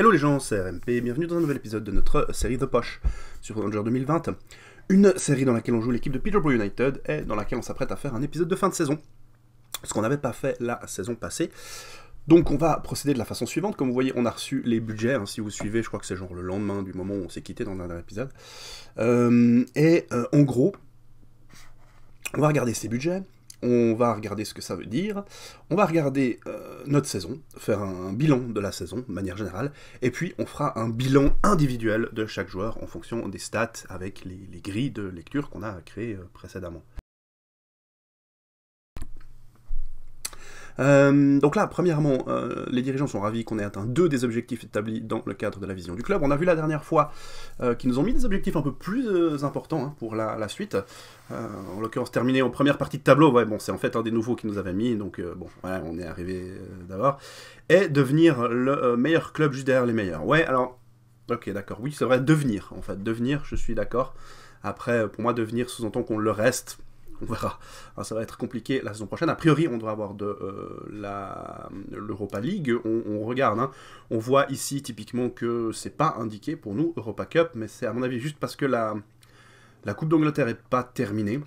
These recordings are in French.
Hello les gens, c'est RMP, bienvenue dans un nouvel épisode de notre série The Poche sur Ranger 2020. Une série dans laquelle on joue l'équipe de Peterborough United et dans laquelle on s'apprête à faire un épisode de fin de saison. Ce qu'on n'avait pas fait la saison passée. Donc on va procéder de la façon suivante. Comme vous voyez, on a reçu les budgets. Hein. si vous suivez, je crois que c'est genre le lendemain du moment où on s'est quitté dans un dernier épisode. Euh, et euh, en gros, on va regarder ces budgets on va regarder ce que ça veut dire, on va regarder euh, notre saison, faire un, bilan de la saison de manière générale, et puis on fera un bilan individuel de chaque joueur en fonction des stats avec les, les grilles de lecture qu'on a créées euh, précédemment. Euh, donc là, premièrement, euh, les dirigeants sont ravis qu'on ait atteint deux des objectifs établis dans le cadre de la vision du club. On a vu la dernière fois euh, qu'ils nous ont mis des objectifs un peu plus importants hein, pour la, suite. en l'occurrence, terminé en première partie de tableau. Ouais, bon, c'est en fait un des nouveaux qu'ils nous avaient mis. Donc bon, on est arrivé d'abord. Et devenir le meilleur club juste derrière les meilleurs. Ouais, alors, ok, d'accord. Oui, c'est vrai, devenir, en fait. Devenir, je suis d'accord. Après, pour moi, devenir sous-entend qu'on le reste on verra. Hein, ça va être compliqué la saison prochaine. A priori, on doit avoir de euh, l'Europa League. On, regarde. Hein. On voit ici typiquement que c'est pas indiqué pour nous Europa Cup, mais c'est à mon avis juste parce que la, la Coupe d'Angleterre est pas terminée.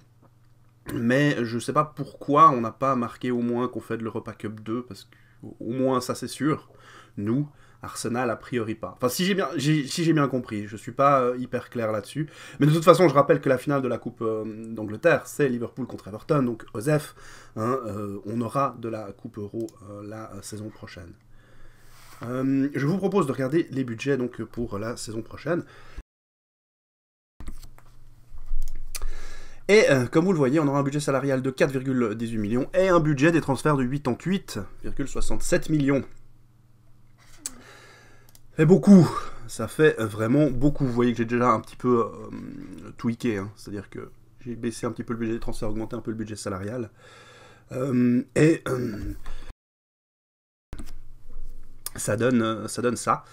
Mais je sais pas pourquoi on n'a pas marqué au moins qu'on fait de l'Europa Cup 2, parce qu'au moins ça c'est sûr, nous. Arsenal a priori pas. Enfin, si j'ai bien, si j'ai bien compris, je suis pas euh, hyper clair là-dessus. Mais de toute façon, je rappelle que la finale de la Coupe euh, d'Angleterre, c'est Liverpool contre Everton, donc Osef, hein, euh, on aura de la Coupe Euro la saison prochaine. je vous propose de regarder les budgets donc pour la saison prochaine. Et comme vous le voyez, on aura un budget salarial de 4,18 millions et un budget des transferts de 88,67 millions. Eh, beaucoup Ça fait euh, vraiment beaucoup. Vous voyez que j'ai déjà un petit peu euh, tweaké, hein. c'est-à-dire que j'ai baissé un petit peu le budget des transferts, augmenté un peu le budget salarial. Euh, et ça, donne, ça donne ça.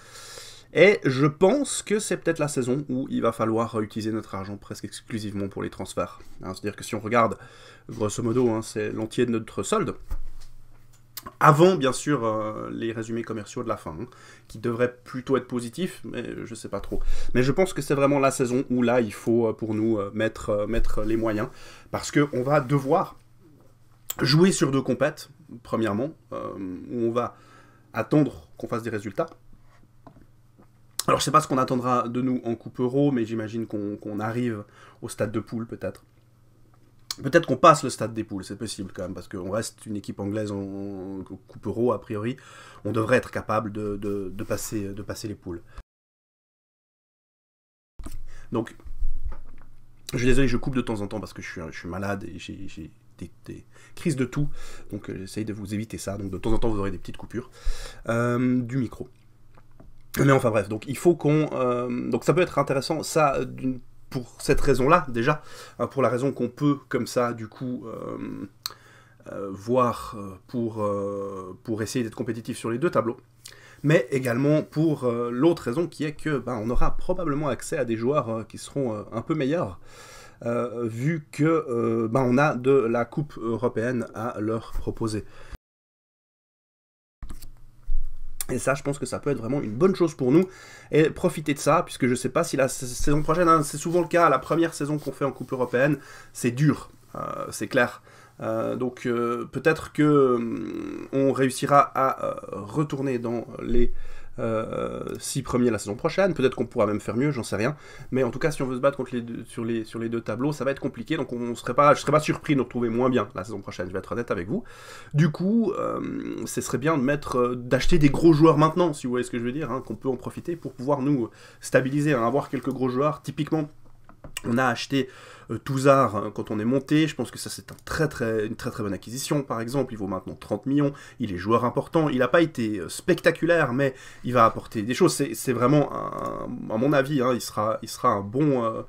Et je pense que c'est peut-être la saison où il va falloir utiliser notre argent presque exclusivement pour les transferts. Hein, c'est-à-dire que si on regarde, grosso modo, hein, c'est l'entier de notre solde. Avant, bien sûr, euh, les résumés commerciaux de la fin, hein, qui devraient plutôt être positifs, mais je ne sais pas trop. Mais je pense que c'est vraiment la saison où là, il faut euh, pour nous euh, mettre, mettre les moyens, parce qu'on va devoir jouer sur deux compètes, premièrement, où on va attendre qu'on fasse des résultats. Alors, je ne sais pas ce qu'on attendra de nous en Coupe Euro, mais j'imagine qu'on arrive au stade de poule, peut-être. Peut-être qu'on passe le stade des poules, c'est possible quand même, parce qu'on reste une équipe anglaise en euro a priori. On devrait être capable de, passer, les poules. Donc, je suis désolé, je coupe de temps en temps parce que je suis, malade et j'ai des, crises de tout. Donc, euh, j'essaye de vous éviter ça. Donc, de temps en temps, vous aurez des petites coupures euh, du micro. Mais enfin bref, donc il faut qu'on... Euh, donc ça peut être intéressant, ça d'une pour cette raison-là, déjà, euh, pour la raison qu'on peut, comme ça, du coup, euh, euh, voir pour, pour essayer d'être compétitif sur les deux tableaux, mais également pour l'autre raison qui est que ben, on aura probablement accès à des joueurs qui seront un peu meilleurs, vu que ben, on a de la Coupe européenne à leur proposer. Et ça, je pense que ça peut être vraiment une bonne chose pour nous. Et profiter de ça, puisque je ne sais pas si la saison prochaine, hein, c'est souvent le cas, la première saison qu'on fait en Coupe européenne, c'est dur, euh, c'est clair. Euh, donc euh, peut-être que hum, on réussira à retourner dans les euh, si premiers la saison prochaine. Peut-être qu'on pourra même faire mieux, j'en sais rien. Mais en tout cas, si on veut se battre contre les sur, les, sur les deux tableaux, ça va être compliqué. Donc on, serait pas, je ne serais pas surpris de nous retrouver moins bien la saison prochaine, je vais être honnête avec vous. Du coup, euh, ce serait bien de mettre, euh, d'acheter des gros joueurs maintenant, si vous voyez ce que je veux dire, hein, qu'on peut en profiter pour pouvoir nous stabiliser, hein, avoir quelques gros joueurs. Typiquement, on a acheté Tousard euh, Touzard hein, quand on est monté, je pense que ça c'est un très, très, une très très bonne acquisition par exemple, il vaut maintenant 30 millions, il est joueur important, il n'a pas été euh, spectaculaire mais il va apporter des choses, c'est vraiment, à mon avis, hein, il, sera, il sera un bon... Euh,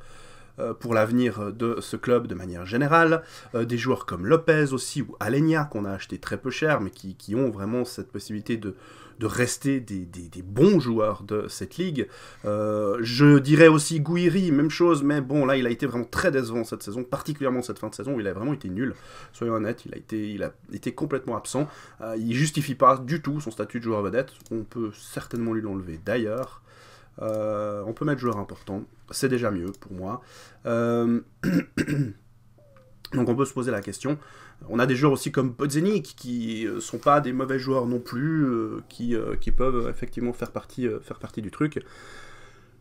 pour l'avenir de ce club de manière générale. Des joueurs comme Lopez aussi ou Alenia qu'on a acheté très peu cher mais qui ont vraiment cette possibilité de, de rester des, bons joueurs de cette ligue. Euh, je dirais aussi Gouiri, même chose, mais bon, là, il a été vraiment très décevant cette saison, particulièrement cette fin de saison où il a vraiment été nul. Soyons honnêtes, il a été, complètement absent. Euh, il justifie pas du tout son statut de joueur vedette. On peut certainement lui l'enlever d'ailleurs. Euh, on peut mettre joueur important, c'est déjà mieux pour moi. Donc on peut se poser la question, on a des joueurs aussi comme Podzenik, qui ne euh, sont pas des mauvais joueurs non plus, euh, qui, euh, qui peuvent effectivement faire partie, faire partie du truc.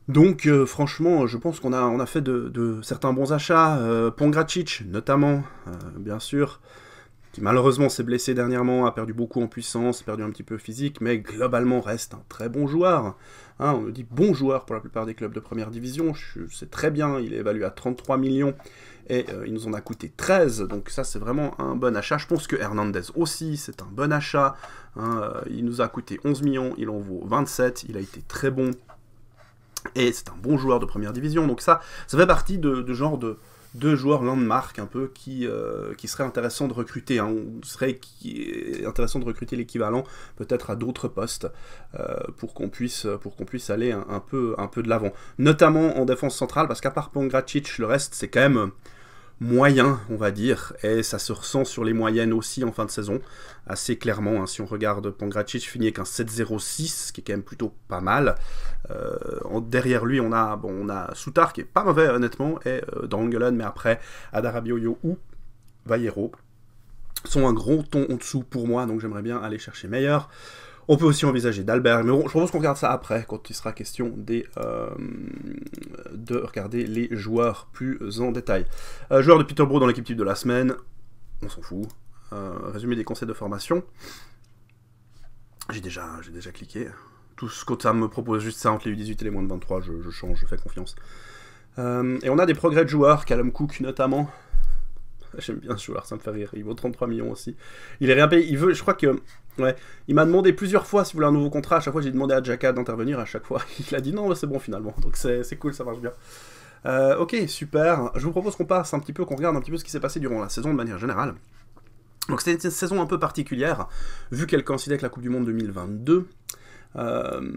Donc franchement, je pense qu'on a, on a fait de, certains bons achats. Euh, notamment, bien sûr, qui malheureusement s'est blessé dernièrement, a perdu beaucoup en puissance, perdu un petit peu physique, mais globalement reste un très bon joueur. Hein, on le dit bon joueur pour la plupart des clubs de première division, c'est très bien, il est évalué à 33 millions et euh, il nous en a coûté 13, donc ça c'est vraiment un bon achat. Je pense que Hernandez aussi, c'est un bon achat. Hein, euh, il nous a coûté 11 millions, il en vaut 27, il a été très bon. Et c'est un bon joueur de première division, donc ça, ça fait partie de, genre de, deux joueurs landmark un peu qui, euh, qui serait intéressant de recruter. On hein, serait qui, intéressant de recruter l'équivalent peut-être à d'autres postes pour qu'on puisse, pour puisse aller un, peu, un peu de l'avant. Notamment en défense centrale, parce qu'à part Pongracic, le reste c'est quand même moyen, on va dire, et ça se ressent sur les moyennes aussi en fin de saison, assez clairement. Hein. Si on regarde Pongracic, finit avec un 7-0-6, qui est quand même plutôt pas mal. Euh, derrière lui, on a, on a Soutar, qui est pas mauvais honnêtement, et euh, mais après Adarabioyo ou Valero sont un gros ton en dessous pour moi, donc j'aimerais bien aller chercher meilleur. On peut aussi envisager d'Albert, mais je propose qu'on regarde ça après, quand il sera question des, euh, de regarder les joueurs plus en détail. Euh, joueur de Peterborough dans l'équipe type de la semaine, on s'en fout. Euh, résumé des conseils de formation. J'ai déjà, déjà cliqué. Tout ce que ça me propose, juste ça, entre les 18 et les moins de 23, je, change, je fais confiance. et on a des progrès de joueurs, Calum Cook notamment, J'aime bien ce joueur, ça me fait rire. Il vaut 33 millions aussi. Il est rien Il veut, je crois que. Ouais, il m'a demandé plusieurs fois si vous voulez un nouveau contrat. À chaque fois, j'ai demandé à Jacka d'intervenir. À chaque fois, il a dit non, bah, c'est bon finalement. Donc c'est cool, ça marche bien. Euh, ok, super. Je vous propose qu'on passe un petit peu, qu'on regarde un petit peu ce qui s'est passé durant la saison de manière générale. Donc c'était une saison un peu particulière, vu qu'elle coïncidait avec la Coupe du Monde 2022. Euh,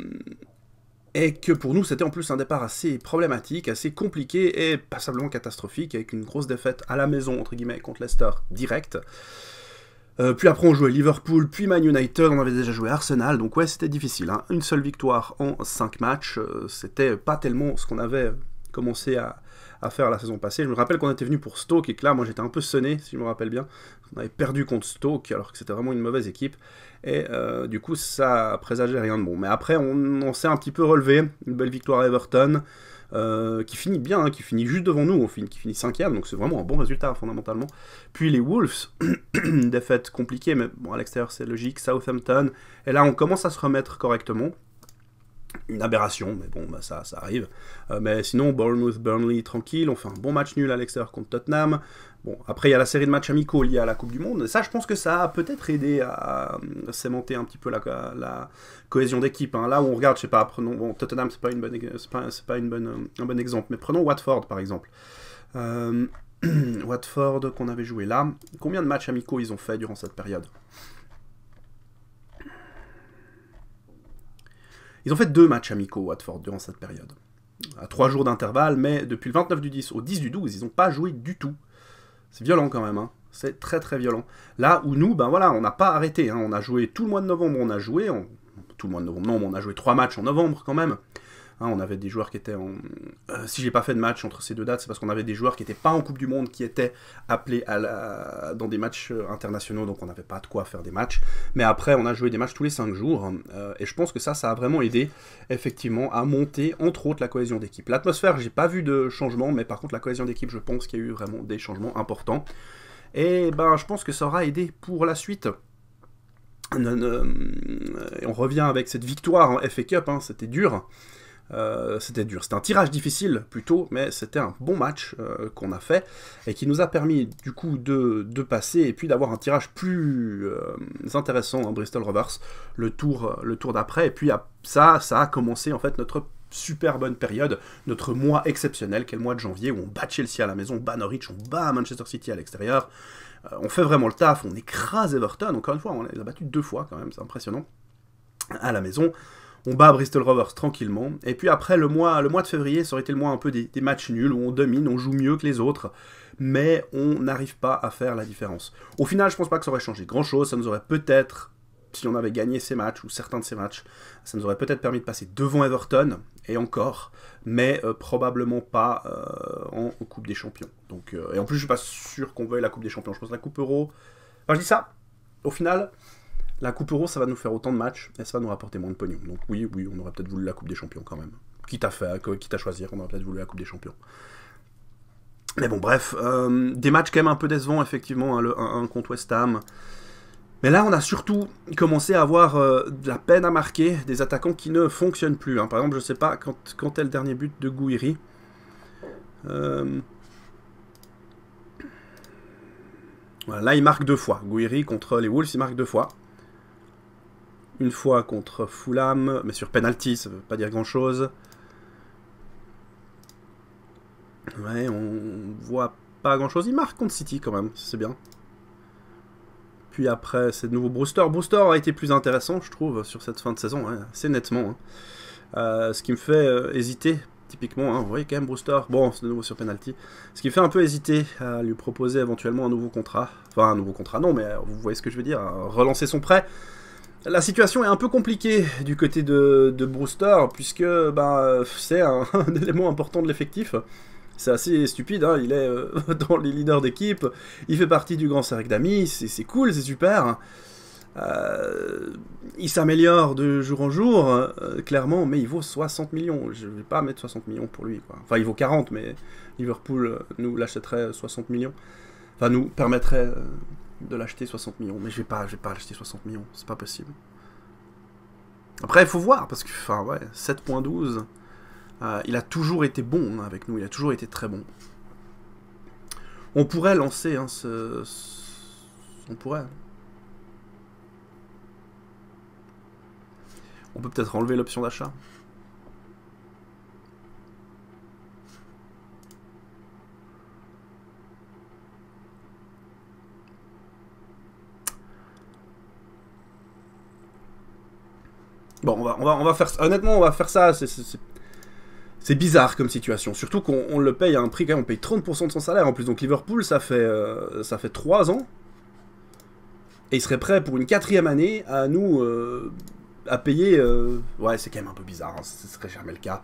et que pour nous c'était en plus un départ assez problématique, assez compliqué et passablement catastrophique avec une grosse défaite à la maison entre guillemets contre Leicester direct. Euh, puis après on jouait Liverpool, puis Man United, on avait déjà joué Arsenal, donc ouais c'était difficile. Hein. Une seule victoire en 5 matchs, euh, c'était pas tellement ce qu'on avait commencé à, à faire la saison passée. Je me rappelle qu'on était venu pour Stoke et que là, moi j'étais un peu sonné, si je me rappelle bien. On avait perdu contre Stoke alors que c'était vraiment une mauvaise équipe. Et euh, du coup, ça présageait rien de bon. Mais après, on, s'est un petit peu relevé. Une belle victoire à Everton. Euh, qui finit bien, hein, qui finit juste devant nous, on qui finit cinquième, donc c'est vraiment un bon résultat fondamentalement. Puis les Wolves, défaite compliquée, mais bon, à l'extérieur c'est logique, Southampton, et là on commence à se remettre correctement, une aberration, mais bon, bah, ça, ça arrive. Euh, mais sinon, Bournemouth, Burnley, tranquille, Enfin, un bon match nul à l'extérieur contre Tottenham. Bon, après, il y a la série de matchs amicaux liés à la Coupe du Monde. ça, je pense que ça a peut-être aidé à, euh, à un petit peu la, cohésion d'équipe. Hein. Là où on regarde, je sais pas, prenons, bon, Tottenham, c'est pas, une bonne, pas, pas une bonne, un bon exemple, mais prenons Watford, par exemple. Euh, Watford, qu'on avait joué là. Combien de matchs amicaux ils ont fait durant cette période Ils ont fait deux matchs amicaux, Watford, durant cette période. À trois jours d'intervalle, mais depuis le 29 du 10 au 10 du 12, ils n'ont pas joué du tout. C'est violent quand même, hein. C'est très très violent. Là où nous, ben voilà, on n'a pas arrêté. Hein. On a joué tout le mois de novembre, on a joué. Tout le mois de novembre, non, mais on a joué trois matchs en novembre quand même. Hein, on avait des joueurs qui étaient en. Euh, si j'ai pas fait de match entre ces deux dates, c'est parce qu'on avait des joueurs qui n'étaient pas en Coupe du Monde, qui étaient appelés à dans des matchs euh, internationaux, donc on n'avait pas de quoi faire des matchs. Mais après, on a joué des matchs tous les 5 jours, euh, et je pense que ça, ça a vraiment aidé, effectivement, à monter, entre autres, la cohésion d'équipe. L'atmosphère, j'ai pas vu de changement, mais par contre, la cohésion d'équipe, je pense qu'il y a eu vraiment des changements importants. Et ben, je pense que ça aura aidé pour la suite. on revient avec cette victoire en FA Cup, hein, c'était dur. Euh, c'était dur. C'était un tirage difficile plutôt, mais c'était un bon match euh, qu'on a fait et qui nous a permis du coup de, passer et puis d'avoir un tirage plus euh, intéressant en Bristol Rovers le tour, le tour d'après. Et puis ça, ça a commencé en fait notre super bonne période, notre mois exceptionnel, quel mois de janvier où on bat Chelsea à la maison, on bat Norwich, on bat Manchester City à l'extérieur. on fait vraiment le taf, on écrase Everton, encore une fois, on les a battus deux fois quand même, c'est impressionnant, à la maison on bat Bristol Rovers tranquillement. Et puis après, le mois, le mois de février, ça aurait été le mois un peu des, matchs nuls, où on domine, on joue mieux que les autres, mais on n'arrive pas à faire la différence. Au final, je pense pas que ça aurait changé grand-chose, ça nous aurait peut-être, si on avait gagné ces matchs, ou certains de ces matchs, ça nous aurait peut-être permis de passer devant Everton, et encore, mais euh, probablement pas euh, en, Coupe des Champions. Donc, euh, et en plus, je suis pas sûr qu'on veuille la Coupe des Champions, je pense la Coupe Euro... Enfin, je dis ça, au final... La Coupe Euro, ça va nous faire autant de matchs et ça va nous rapporter moins de pognon. Donc oui, oui, on aurait peut-être voulu la Coupe des Champions quand même. Quitte à faire, quitte à choisir, on aurait peut-être voulu la Coupe des Champions. Mais bon, bref, euh, des matchs quand même un peu décevants, effectivement, hein, le 1-1 contre West Ham. Mais là, on a surtout commencé à avoir euh, de la peine à marquer, des attaquants qui ne fonctionnent plus. Hein. Par exemple, je sais pas, quand, est le dernier but de Gouiri euh, Là, il marque deux fois. Gouiri contre les Wolves, il marque deux fois une fois contre Fulham, mais sur penalty, ça veut pas dire grand-chose. Ouais, on voit pas grand-chose. Il marque contre City quand même, c'est bien. Puis après, c'est de nouveau Brewster. Brewster a été plus intéressant, je trouve, sur cette fin de saison, hein, assez nettement. Hein. Euh, ce qui me fait euh, hésiter, typiquement, hein. vous voyez quand même Brewster, bon, c'est de nouveau sur penalty. Ce qui me fait un peu hésiter à lui proposer éventuellement un nouveau contrat. Enfin, un nouveau contrat, non, mais vous voyez ce que je veux dire, relancer son prêt. La situation est un peu compliquée du côté de, Brewster, puisque bah, c'est un, élément important de l'effectif. C'est assez stupide, hein. il est euh, dans les leaders d'équipe, il fait partie du grand cercle d'amis, c'est cool, c'est super. Euh, il s'améliore de jour en jour, clairement, mais il vaut 60 millions. Je ne vais pas mettre 60 millions pour lui. Quoi. Enfin, il vaut 40, mais Liverpool nous l'achèterait 60 millions. Enfin, nous permettrait de l'acheter 60 millions. Mais j'ai pas, je pas l'acheter 60 millions, c'est pas possible. Après, il faut voir, parce que, enfin, ouais, 7.12, euh, il a toujours été bon hein, avec nous, il a toujours été très bon. On pourrait lancer, hein, ce... On pourrait. On peut peut-être enlever l'option d'achat. Bon, on va, on va, faire Honnêtement, on va faire ça. C'est bizarre comme situation. Surtout qu'on le paye à un prix quand même. On paye 30% de son salaire en plus. Donc Liverpool, ça fait, euh, ça fait 3 ans. Et il serait prêt pour une quatrième année à nous. Euh, à payer. Euh, ouais, c'est quand même un peu bizarre. Hein. Ce serait jamais le cas.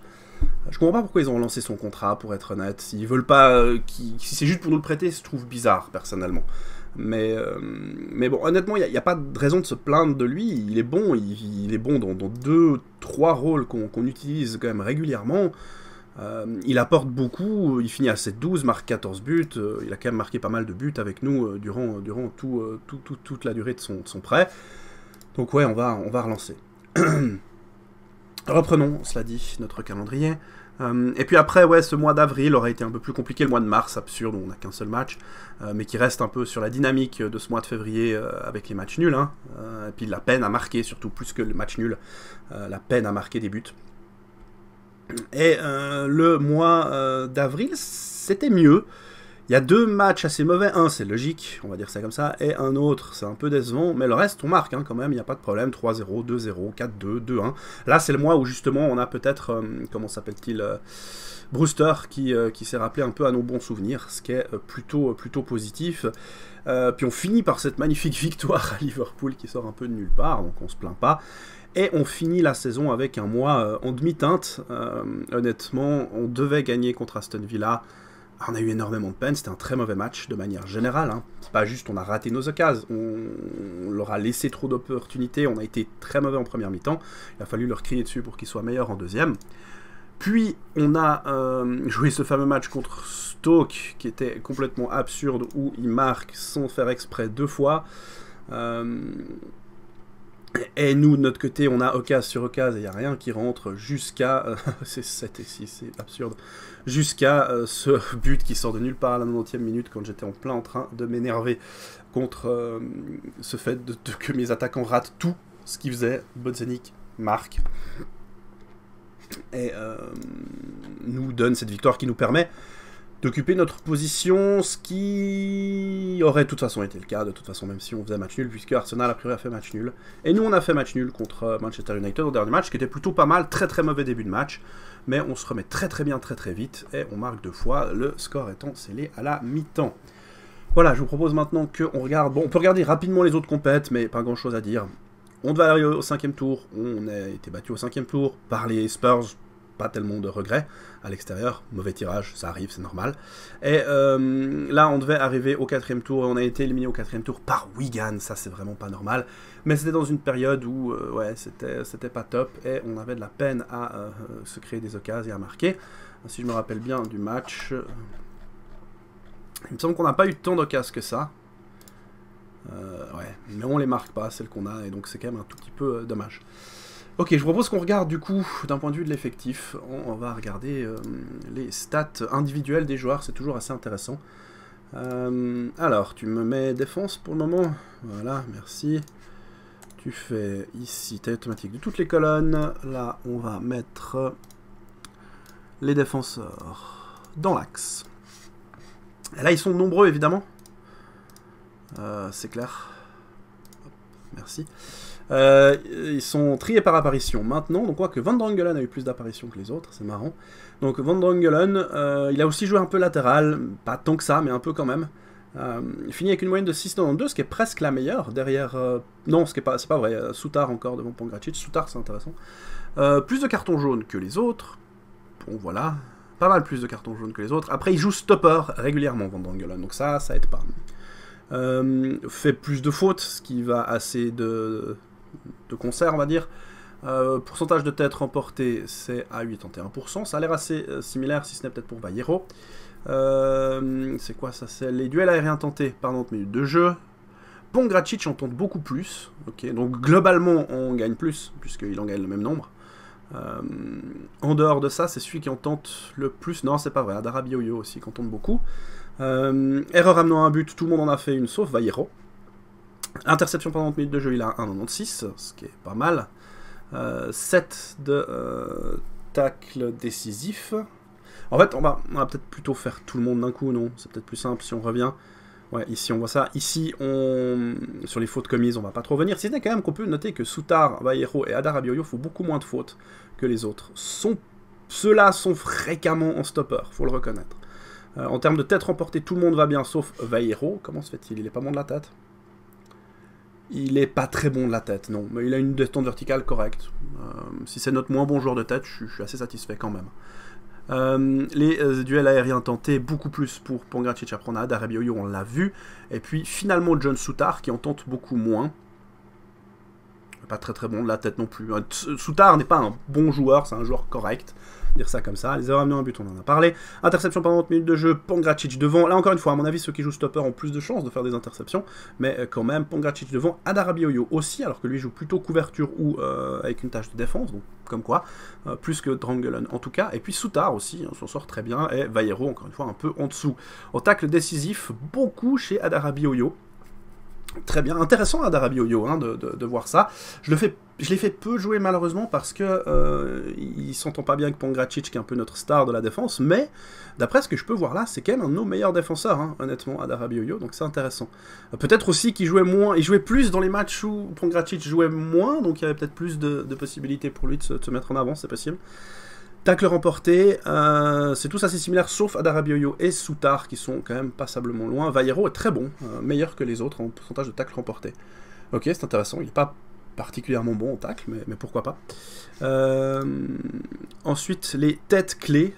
Je comprends pas pourquoi ils ont lancé son contrat, pour être honnête. S'ils veulent pas. si c'est juste pour nous le prêter, ça se trouve bizarre, personnellement. Mais, euh, mais bon, honnêtement, il n'y a, pas de raison de se plaindre de lui. Il est bon, il, est bon dans, dans, deux, trois rôles qu'on utilise quand même régulièrement. Euh, il apporte beaucoup, il finit à 7-12, marque 14 buts, euh, il a quand même marqué pas mal de buts avec nous durant, toute la durée de son, son, prêt. Donc ouais, on va, on va relancer. Reprenons, cela dit, notre calendrier. Euh, et puis après, ouais, ce mois d'avril aurait été un peu plus compliqué, le mois de mars, absurde, on n'a qu'un seul match, euh, mais qui reste un peu sur la dynamique de ce mois de février euh, avec les matchs nuls, hein. et puis la peine à marquer, surtout plus que le match nul, la peine à marquer des buts. Et le mois d'avril, c'était mieux. Il y a deux matchs assez mauvais. Un, c'est logique, on va dire ça comme ça. Et un autre, c'est un peu décevant. Mais le reste, on marque hein, quand même. Il n'y a pas de problème. 3-0, 2-0, 4-2, 2-1. Là, c'est le mois où justement, on a peut-être, euh, comment s'appelle-t-il euh, Brewster qui, euh, qui s'est rappelé un peu à nos bons souvenirs, ce qui est plutôt, plutôt positif. puis on finit par cette magnifique victoire à Liverpool qui sort un peu de nulle part, donc on se plaint pas. Et on finit la saison avec un mois en demi-teinte. honnêtement, on devait gagner contre Aston Villa on a eu énormément de peine, c'était un très mauvais match de manière générale. Hein. C'est pas juste on a raté nos occasions, on, leur a laissé trop d'opportunités, on a été très mauvais en première mi-temps. Il a fallu leur crier dessus pour qu'ils soient meilleurs en deuxième. Puis on a euh, joué ce fameux match contre Stoke qui était complètement absurde où ils marquent sans faire exprès deux fois. Euh, et nous, de notre côté, on a occasion sur occasion, il n'y a rien qui rentre jusqu'à... Euh, c'est 7 et 6, c'est absurde. Jusqu'à euh, ce but qui sort de nulle part à la 90e minute quand j'étais en plein en train de m'énerver contre euh, ce fait que mes attaquants ratent tout ce qu'ils faisaient. Bodzenic marque. Et nous donne cette victoire qui nous permet d'occuper notre position, ce qui aurait de toute façon été le cas, de toute façon, même si on faisait match nul, puisque Arsenal a priori a fait match nul. Et nous, on a fait match nul contre euh, Manchester United au dernier match, qui était plutôt pas mal, très très mauvais début de match, mais on se remet très très bien, très très vite, et on marque deux fois, le score étant scellé à la mi-temps. Voilà, je vous propose maintenant qu'on regarde, bon, on peut regarder rapidement les autres compètes, mais pas grand chose à dire. On devait aller au cinquième tour, on a été battu au cinquième tour par les Spurs, pas tellement de regrets à l'extérieur. Mauvais tirage, ça arrive, c'est normal. Et euh, là, on devait arriver au quatrième tour et on a été éliminé au quatrième tour par Wigan. Ça, c'est vraiment pas normal. Mais c'était dans une période où, euh, ouais, c'était, c'était pas top et on avait de la peine à euh, se créer des occasions et à marquer. Si je me rappelle bien du match, il me semble qu'on n'a pas eu tant d'occasions que ça. ouais, mais on les marque pas, celles qu'on a, et donc c'est quand même un tout petit peu dommage. Ok, je propose qu'on regarde du coup, d'un point de vue de l'effectif, on, va regarder euh, les stats individuelles des joueurs, c'est toujours assez intéressant. Euh, alors, tu me mets défense pour le moment Voilà, merci. Tu fais ici taille automatique de toutes les colonnes. Là, on va mettre les défenseurs dans l'axe. Là, ils sont nombreux, évidemment. Euh, c'est clair. merci. Euh, ils sont triés par apparition maintenant. Donc on voit que Van Drangelen a eu plus d'apparitions que les autres, c'est marrant. Donc Van Drangelen, euh, il a aussi joué un peu latéral, pas tant que ça, mais un peu quand même. Euh, il finit avec une moyenne de 6,92, ce qui est presque la meilleure, derrière... non, ce qui est pas, c'est pas vrai, Soutard encore devant Pongracic, Soutard c'est intéressant. plus de cartons jaunes que les autres, bon voilà, pas mal plus de cartons jaunes que les autres. Après, il joue stopper régulièrement, Van Drangelen, donc ça, ça aide pas. fait plus de fautes, ce qui va assez de, de concert, on va dire. Euh, pourcentage de têtes remportées, c'est à 81%. Ça a l'air assez euh, similaire, si ce n'est peut-être pour Vallejo. Euh, c'est quoi ça C'est les duels aériens tentés par 90 minutes de jeu. Pongracic en tente beaucoup plus. Ok, Donc globalement, on gagne plus, puisqu'il en gagne le même nombre. en dehors de ça, c'est celui qui en tente le plus. Non, c'est pas vrai. Darabioyo aussi, qui en tente beaucoup. erreur amenant un but, tout le monde en a fait une, sauf Vallejo. Interception pendant 30 minutes de jeu, il a 1,96, ce qui est pas mal. 7 euh, de euh, tacle décisif. En fait, on va, peut-être plutôt faire tout le monde d'un coup, non C'est peut-être plus simple si on revient. Ouais, ici on voit ça. Ici, on... sur les fautes commises, on va pas trop venir. Si n'est quand même qu'on peut noter que Soutar, Vallejo et Adar font beaucoup moins de fautes que les autres. Ceux-là sont fréquemment en stopper, faut le reconnaître. Euh, en termes de tête remportée, tout le monde va bien, sauf Vallejo. Comment se fait-il Il est pas bon de la tête il est pas très bon de la tête, non. Mais il a une descente verticale correcte. Euh, si c'est notre moins bon joueur de tête, je, suis assez satisfait quand même. Euh, les euh, duels aériens tentés beaucoup plus pour Pongracic Chaprona, on l'a vu. Et puis finalement John Soutar qui en tente beaucoup moins. Pas très très bon de la tête non plus. Soutar n'est pas un bon joueur, c'est un joueur correct dire ça comme ça. Les avoir amené en but, on en a parlé. Interception pendant 30 minutes de jeu, Pongracic devant. Là encore une fois, à mon avis, ceux qui jouent stopper ont plus de chances de faire des interceptions. Mais euh, quand même, Pongracic devant, Adarabioyo aussi, alors que lui joue plutôt couverture ou euh, avec une tâche de défense. Donc comme quoi, euh, plus que Drangelen en tout cas. Et puis Soutar aussi, hein, on s'en sort très bien. Et Valero, encore une fois, un peu en dessous. Au tacle décisif, beaucoup chez Adarabioyo. Très bien, intéressant à hein, Darabi hein, de, voir ça. Je le fais, je l'ai fait peu jouer malheureusement parce que euh, il s'entend pas bien avec Pongracic qui est un peu notre star de la défense, mais d'après ce que je peux voir là, c'est quand même un de nos meilleurs défenseurs, hein, honnêtement, Darabi Oyo, donc c'est intéressant. Euh, peut-être aussi qu'il jouait moins, il jouait plus dans les matchs où Pongracic jouait moins, donc il y avait peut-être plus de, possibilités pour lui de se mettre en avant, c'est possible. Tacle remporté, euh, c'est tous assez similaire, sauf Adarabioyo et Soutar, qui sont quand même passablement loin. Vaillero est très bon, euh, meilleur que les autres en pourcentage de tacle remporté. Ok, c'est intéressant, il n'est pas particulièrement bon en tacle, mais, pourquoi pas. Euh, ensuite, les têtes clés,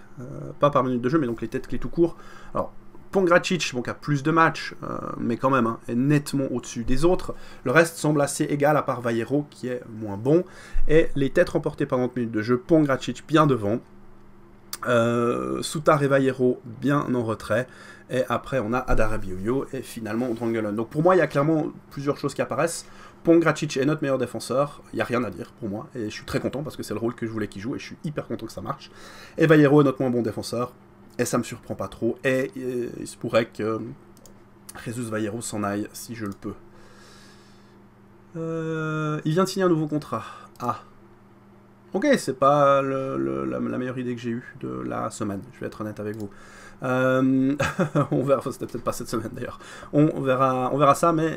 pas par minute de jeu, mais donc les têtes clés tout court. Alors, Pongracic, donc, a plus de matchs, euh, mais quand même, hein, est nettement au-dessus des autres. Le reste semble assez égal, à part Valero, qui est moins bon. Et les têtes remportées par 30 minutes de jeu, Pongracic bien devant. Euh, Soutar et Valero bien en retrait. Et après, on a Adarabioyo et finalement Drangelon. Donc pour moi, il y a clairement plusieurs choses qui apparaissent. Pongracic est notre meilleur défenseur, il n'y a rien à dire pour moi, et je suis très content parce que c'est le rôle que je voulais qu'il joue, et je suis hyper content que ça marche. Et Valero est notre moins bon défenseur, et ça me surprend pas trop. Et, euh, il se pourrait que Jesus Vallejo s'en aille si je le peux. Euh, il vient de signer un nouveau contrat. Ah. Ok, c'est pas la, meilleure idée que j'ai eue de la semaine, je vais être honnête avec vous. Euh, on verra, c'était peut-être pas cette semaine d'ailleurs. On, verra, on verra ça, mais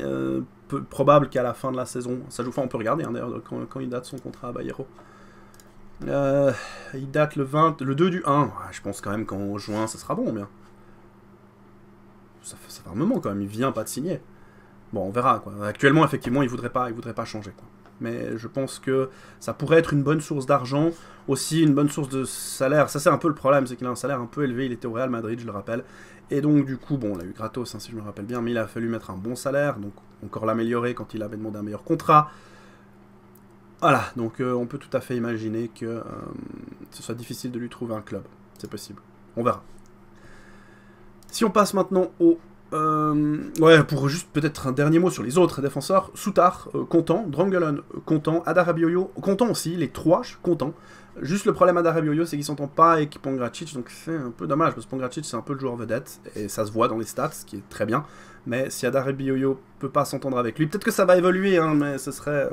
probable qu'à la fin de la saison, ça joue. on peut regarder hein, d'ailleurs quand, il date son contrat à Bayero. Euh, il date le 20, le 2 du 1. Ah, je pense quand même qu'en juin, ça sera bon, bien. Ça, ça fait un moment quand même, il vient pas de signer. Bon, on verra, quoi. Actuellement, effectivement, il voudrait pas, il voudrait pas changer, quoi. Mais je pense que ça pourrait être une bonne source d'argent, aussi une bonne source de salaire. Ça, c'est un peu le problème, c'est qu'il a un salaire un peu élevé. Il était au Real Madrid, je le rappelle. Et donc, du coup, bon, il l'a eu gratos, hein, si je me rappelle bien, mais il a fallu mettre un bon salaire, donc encore l'améliorer quand il avait demandé un meilleur contrat. Voilà, donc euh, on peut tout à fait imaginer que euh, ce soit difficile de lui trouver un club. C'est possible. On verra. Si on passe maintenant au... Euh, ouais, pour juste peut-être un dernier mot sur les autres défenseurs. Soutar, content. Drangulon content. Adarabioyo, content aussi. Les trois, content. Juste le problème Adarabioyo, c'est qu'il s'entend pas avec Pongracic, donc c'est un peu dommage, parce que Pongracic, c'est un peu le joueur vedette, et ça se voit dans les stats, ce qui est très bien. Mais si Adarabioyo peut pas s'entendre avec lui, peut-être que ça va évoluer, hein, mais ce serait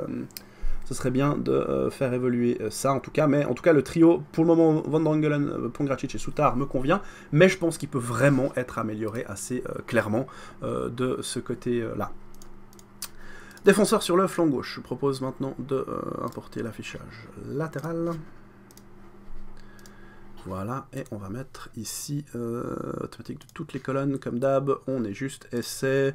ce serait bien de euh, faire évoluer euh, ça en tout cas. Mais en tout cas, le trio, pour le moment, Van Drangelen, euh, Pongracic et Soutar me convient, mais je pense qu'il peut vraiment être amélioré assez clairement de ce côté-là. Défenseur sur le flanc gauche. Je propose maintenant de importer l'affichage latéral. Voilà, et on va mettre ici automatique de toutes les colonnes, comme d'hab, on est juste essai,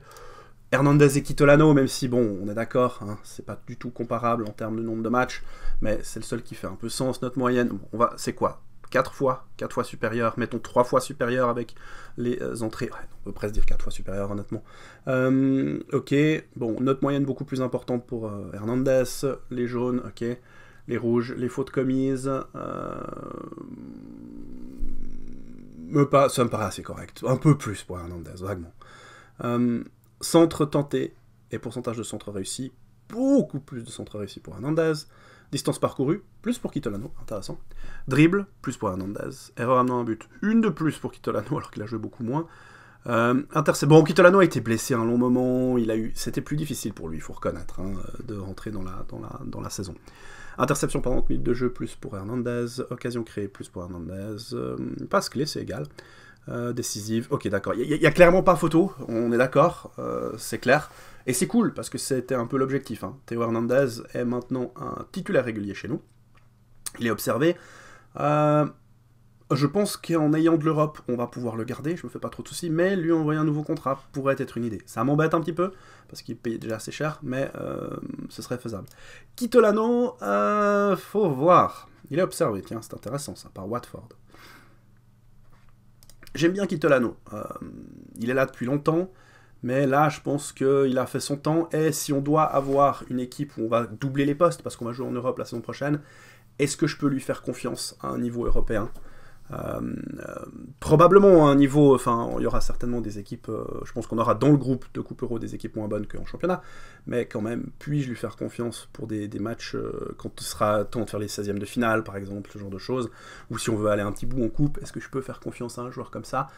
Hernandez et Kitolano, même si, bon, on est d'accord, hein, c'est pas du tout comparable en termes de nombre de matchs, mais c'est le seul qui fait un peu sens, notre moyenne. on va, c'est quoi Quatre fois, Quatre fois supérieur, mettons 3 fois supérieur avec les euh, entrées. on peut presque dire quatre fois supérieur, honnêtement. Euh, ok, bon, notre moyenne beaucoup plus importante pour euh, Hernandez, les jaunes, ok, les rouges, les fautes commises. Me pas, ça me paraît assez correct. Un peu plus pour Hernandez, vaguement. Centre tenté et pourcentage de centre réussi, beaucoup plus de centre réussi pour Hernandez. Distance parcourue, plus pour Kitolano, intéressant. Dribble, plus pour Hernandez. Erreur amenant un but, une de plus pour Kitolano, alors qu'il a joué beaucoup moins. Euh, bon, Kitolano a été blessé un long moment, il a eu, c'était plus difficile pour lui, il faut reconnaître, hein, de rentrer dans la, la, dans la saison. Interception par 30 minutes de jeu, plus pour Hernandez. Occasion créée, plus pour Hernandez. Euh, passe clé, c'est égal. Euh, décisive. Ok, d'accord. Il n'y a, clairement pas photo, on est d'accord, euh, c'est clair. Et c'est cool, parce que c'était un peu l'objectif. Hein. Théo Hernandez est maintenant un titulaire régulier chez nous. Il est observé. Euh, je pense qu'en ayant de l'Europe, on va pouvoir le garder, je me fais pas trop de soucis, mais lui envoyer un nouveau contrat pourrait être une idée. Ça m'embête un petit peu, parce qu'il paye déjà assez cher, mais ce serait faisable. Kitolano, faut voir. Il est observé, tiens, c'est intéressant ça, par Watford. J'aime bien Kitolano. Euh, il est là depuis longtemps, mais là, je pense qu'il a fait son temps. Et si on doit avoir une équipe où on va doubler les postes, parce qu'on va jouer en Europe la saison prochaine, est-ce que je peux lui faire confiance à un niveau européen euh, probablement à un niveau, enfin, il y aura certainement des équipes, euh, je pense qu'on aura dans le groupe de Coupe Euro des équipes moins bonnes qu'en championnat, mais quand même, puis-je lui faire confiance pour des, matchs euh, quand ce sera temps de faire les 16e de finale, par exemple, ce genre de choses, ou si on veut aller un petit bout en coupe, est-ce que je peux faire confiance à un joueur comme ça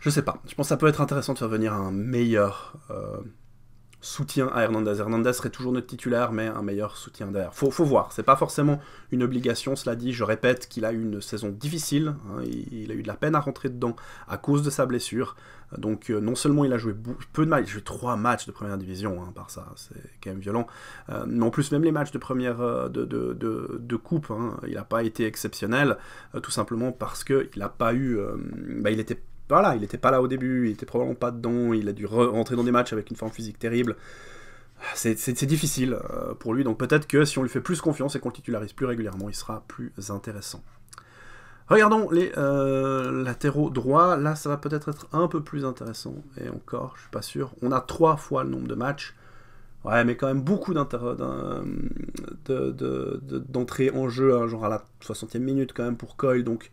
Je sais pas, je pense que ça peut être intéressant de faire venir un meilleur soutien à Hernandez. Hernandez serait toujours notre titulaire, mais un meilleur soutien d'air. Faut, faut voir, c'est pas forcément une obligation, cela dit, je répète qu'il a eu une saison difficile, hein. il, a eu de la peine à rentrer dedans à cause de sa blessure, donc euh, non seulement il a joué peu de matchs, il a joué trois matchs de première division hein, par ça, c'est quand même violent, euh, mais en plus même les matchs de première euh, de, coupe, hein, il n'a pas été exceptionnel, tout simplement parce qu'il n'a pas eu, bah, il était voilà, il n'était pas là au début, il était probablement pas dedans, il a dû rentrer dans des matchs avec une forme physique terrible. C'est difficile euh, pour lui, donc peut-être que si on lui fait plus confiance et qu'on le titularise plus régulièrement, il sera plus intéressant. Regardons les euh, latéraux droits. Là, ça va peut-être être un peu plus intéressant. Et encore, je suis pas sûr. On a trois fois le nombre de matchs. Ouais, mais quand même beaucoup d'entrées en jeu, hein, genre à la 60e minute quand même pour Coyle. Donc,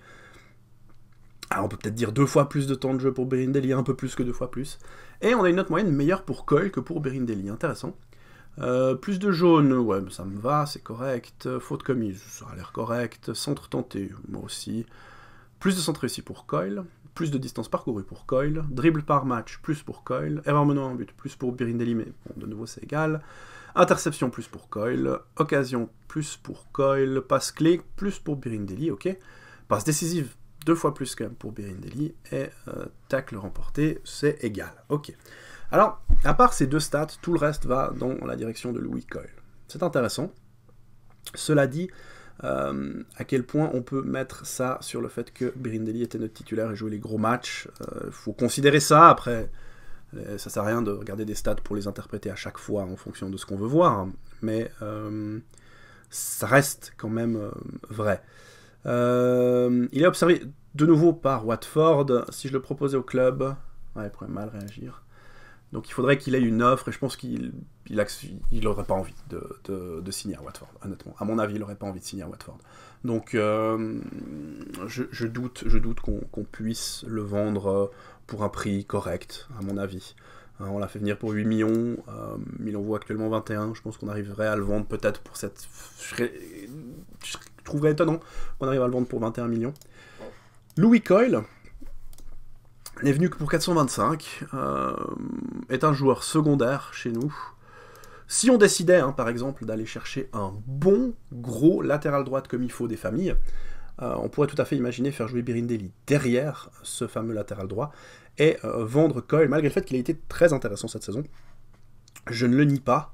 alors ah, on peut peut-être dire deux fois plus de temps de jeu pour Berindelli, un peu plus que deux fois plus. Et on a une note moyenne meilleure pour Cole que pour Berindelli, intéressant. Euh, plus de jaune, ouais, ça me va, c'est correct. Faute commise, ça a l'air correct. Centre tenté, moi aussi. Plus de centre réussi pour Coil. Plus de distance parcourue pour Coil. Dribble par match, plus pour Coil. Erreur menant en but, plus pour Berindelli, mais bon, de nouveau c'est égal. Interception, plus pour Coil. Occasion, plus pour Coil. Passe clé, plus pour Berindelli, ok. Passe décisive, deux fois plus quand même pour Birindelli, et euh, tac, le remporté, c'est égal. Ok. Alors, à part ces deux stats, tout le reste va dans la direction de Louis Coyle. C'est intéressant. Cela dit, euh, à quel point on peut mettre ça sur le fait que Birindelli était notre titulaire et jouait les gros matchs. Il euh, faut considérer ça après. Ça sert à rien de regarder des stats pour les interpréter à chaque fois en fonction de ce qu'on veut voir, hein. mais ça reste quand même vrai. Euh, il est observé de nouveau par Watford. Si je le proposais au club, il pourrait mal réagir. Donc il faudrait qu'il ait une offre et je pense qu'il n'aurait il, aurait pas envie de, de, signer à Watford, honnêtement. À mon avis, il n'aurait pas envie de signer à Watford. Donc euh, je, doute, je doute qu'on puisse le vendre pour un prix correct, à mon avis. Hein, on l'a fait venir pour 8 millions, mais euh, il en vaut actuellement 21. Je pense qu'on arriverait à le vendre peut-être pour cette trouverais étonnant qu'on arrive à le vendre pour 21 millions. Louis Coyle n'est venu que pour 425, euh, est un joueur secondaire chez nous. Si on décidait, hein, par exemple, d'aller chercher un bon gros latéral droite comme il faut des familles, euh, on pourrait tout à fait imaginer faire jouer Birindelli derrière ce fameux latéral droit et euh, vendre Coyle, malgré le fait qu'il a été très intéressant cette saison. Je ne le nie pas.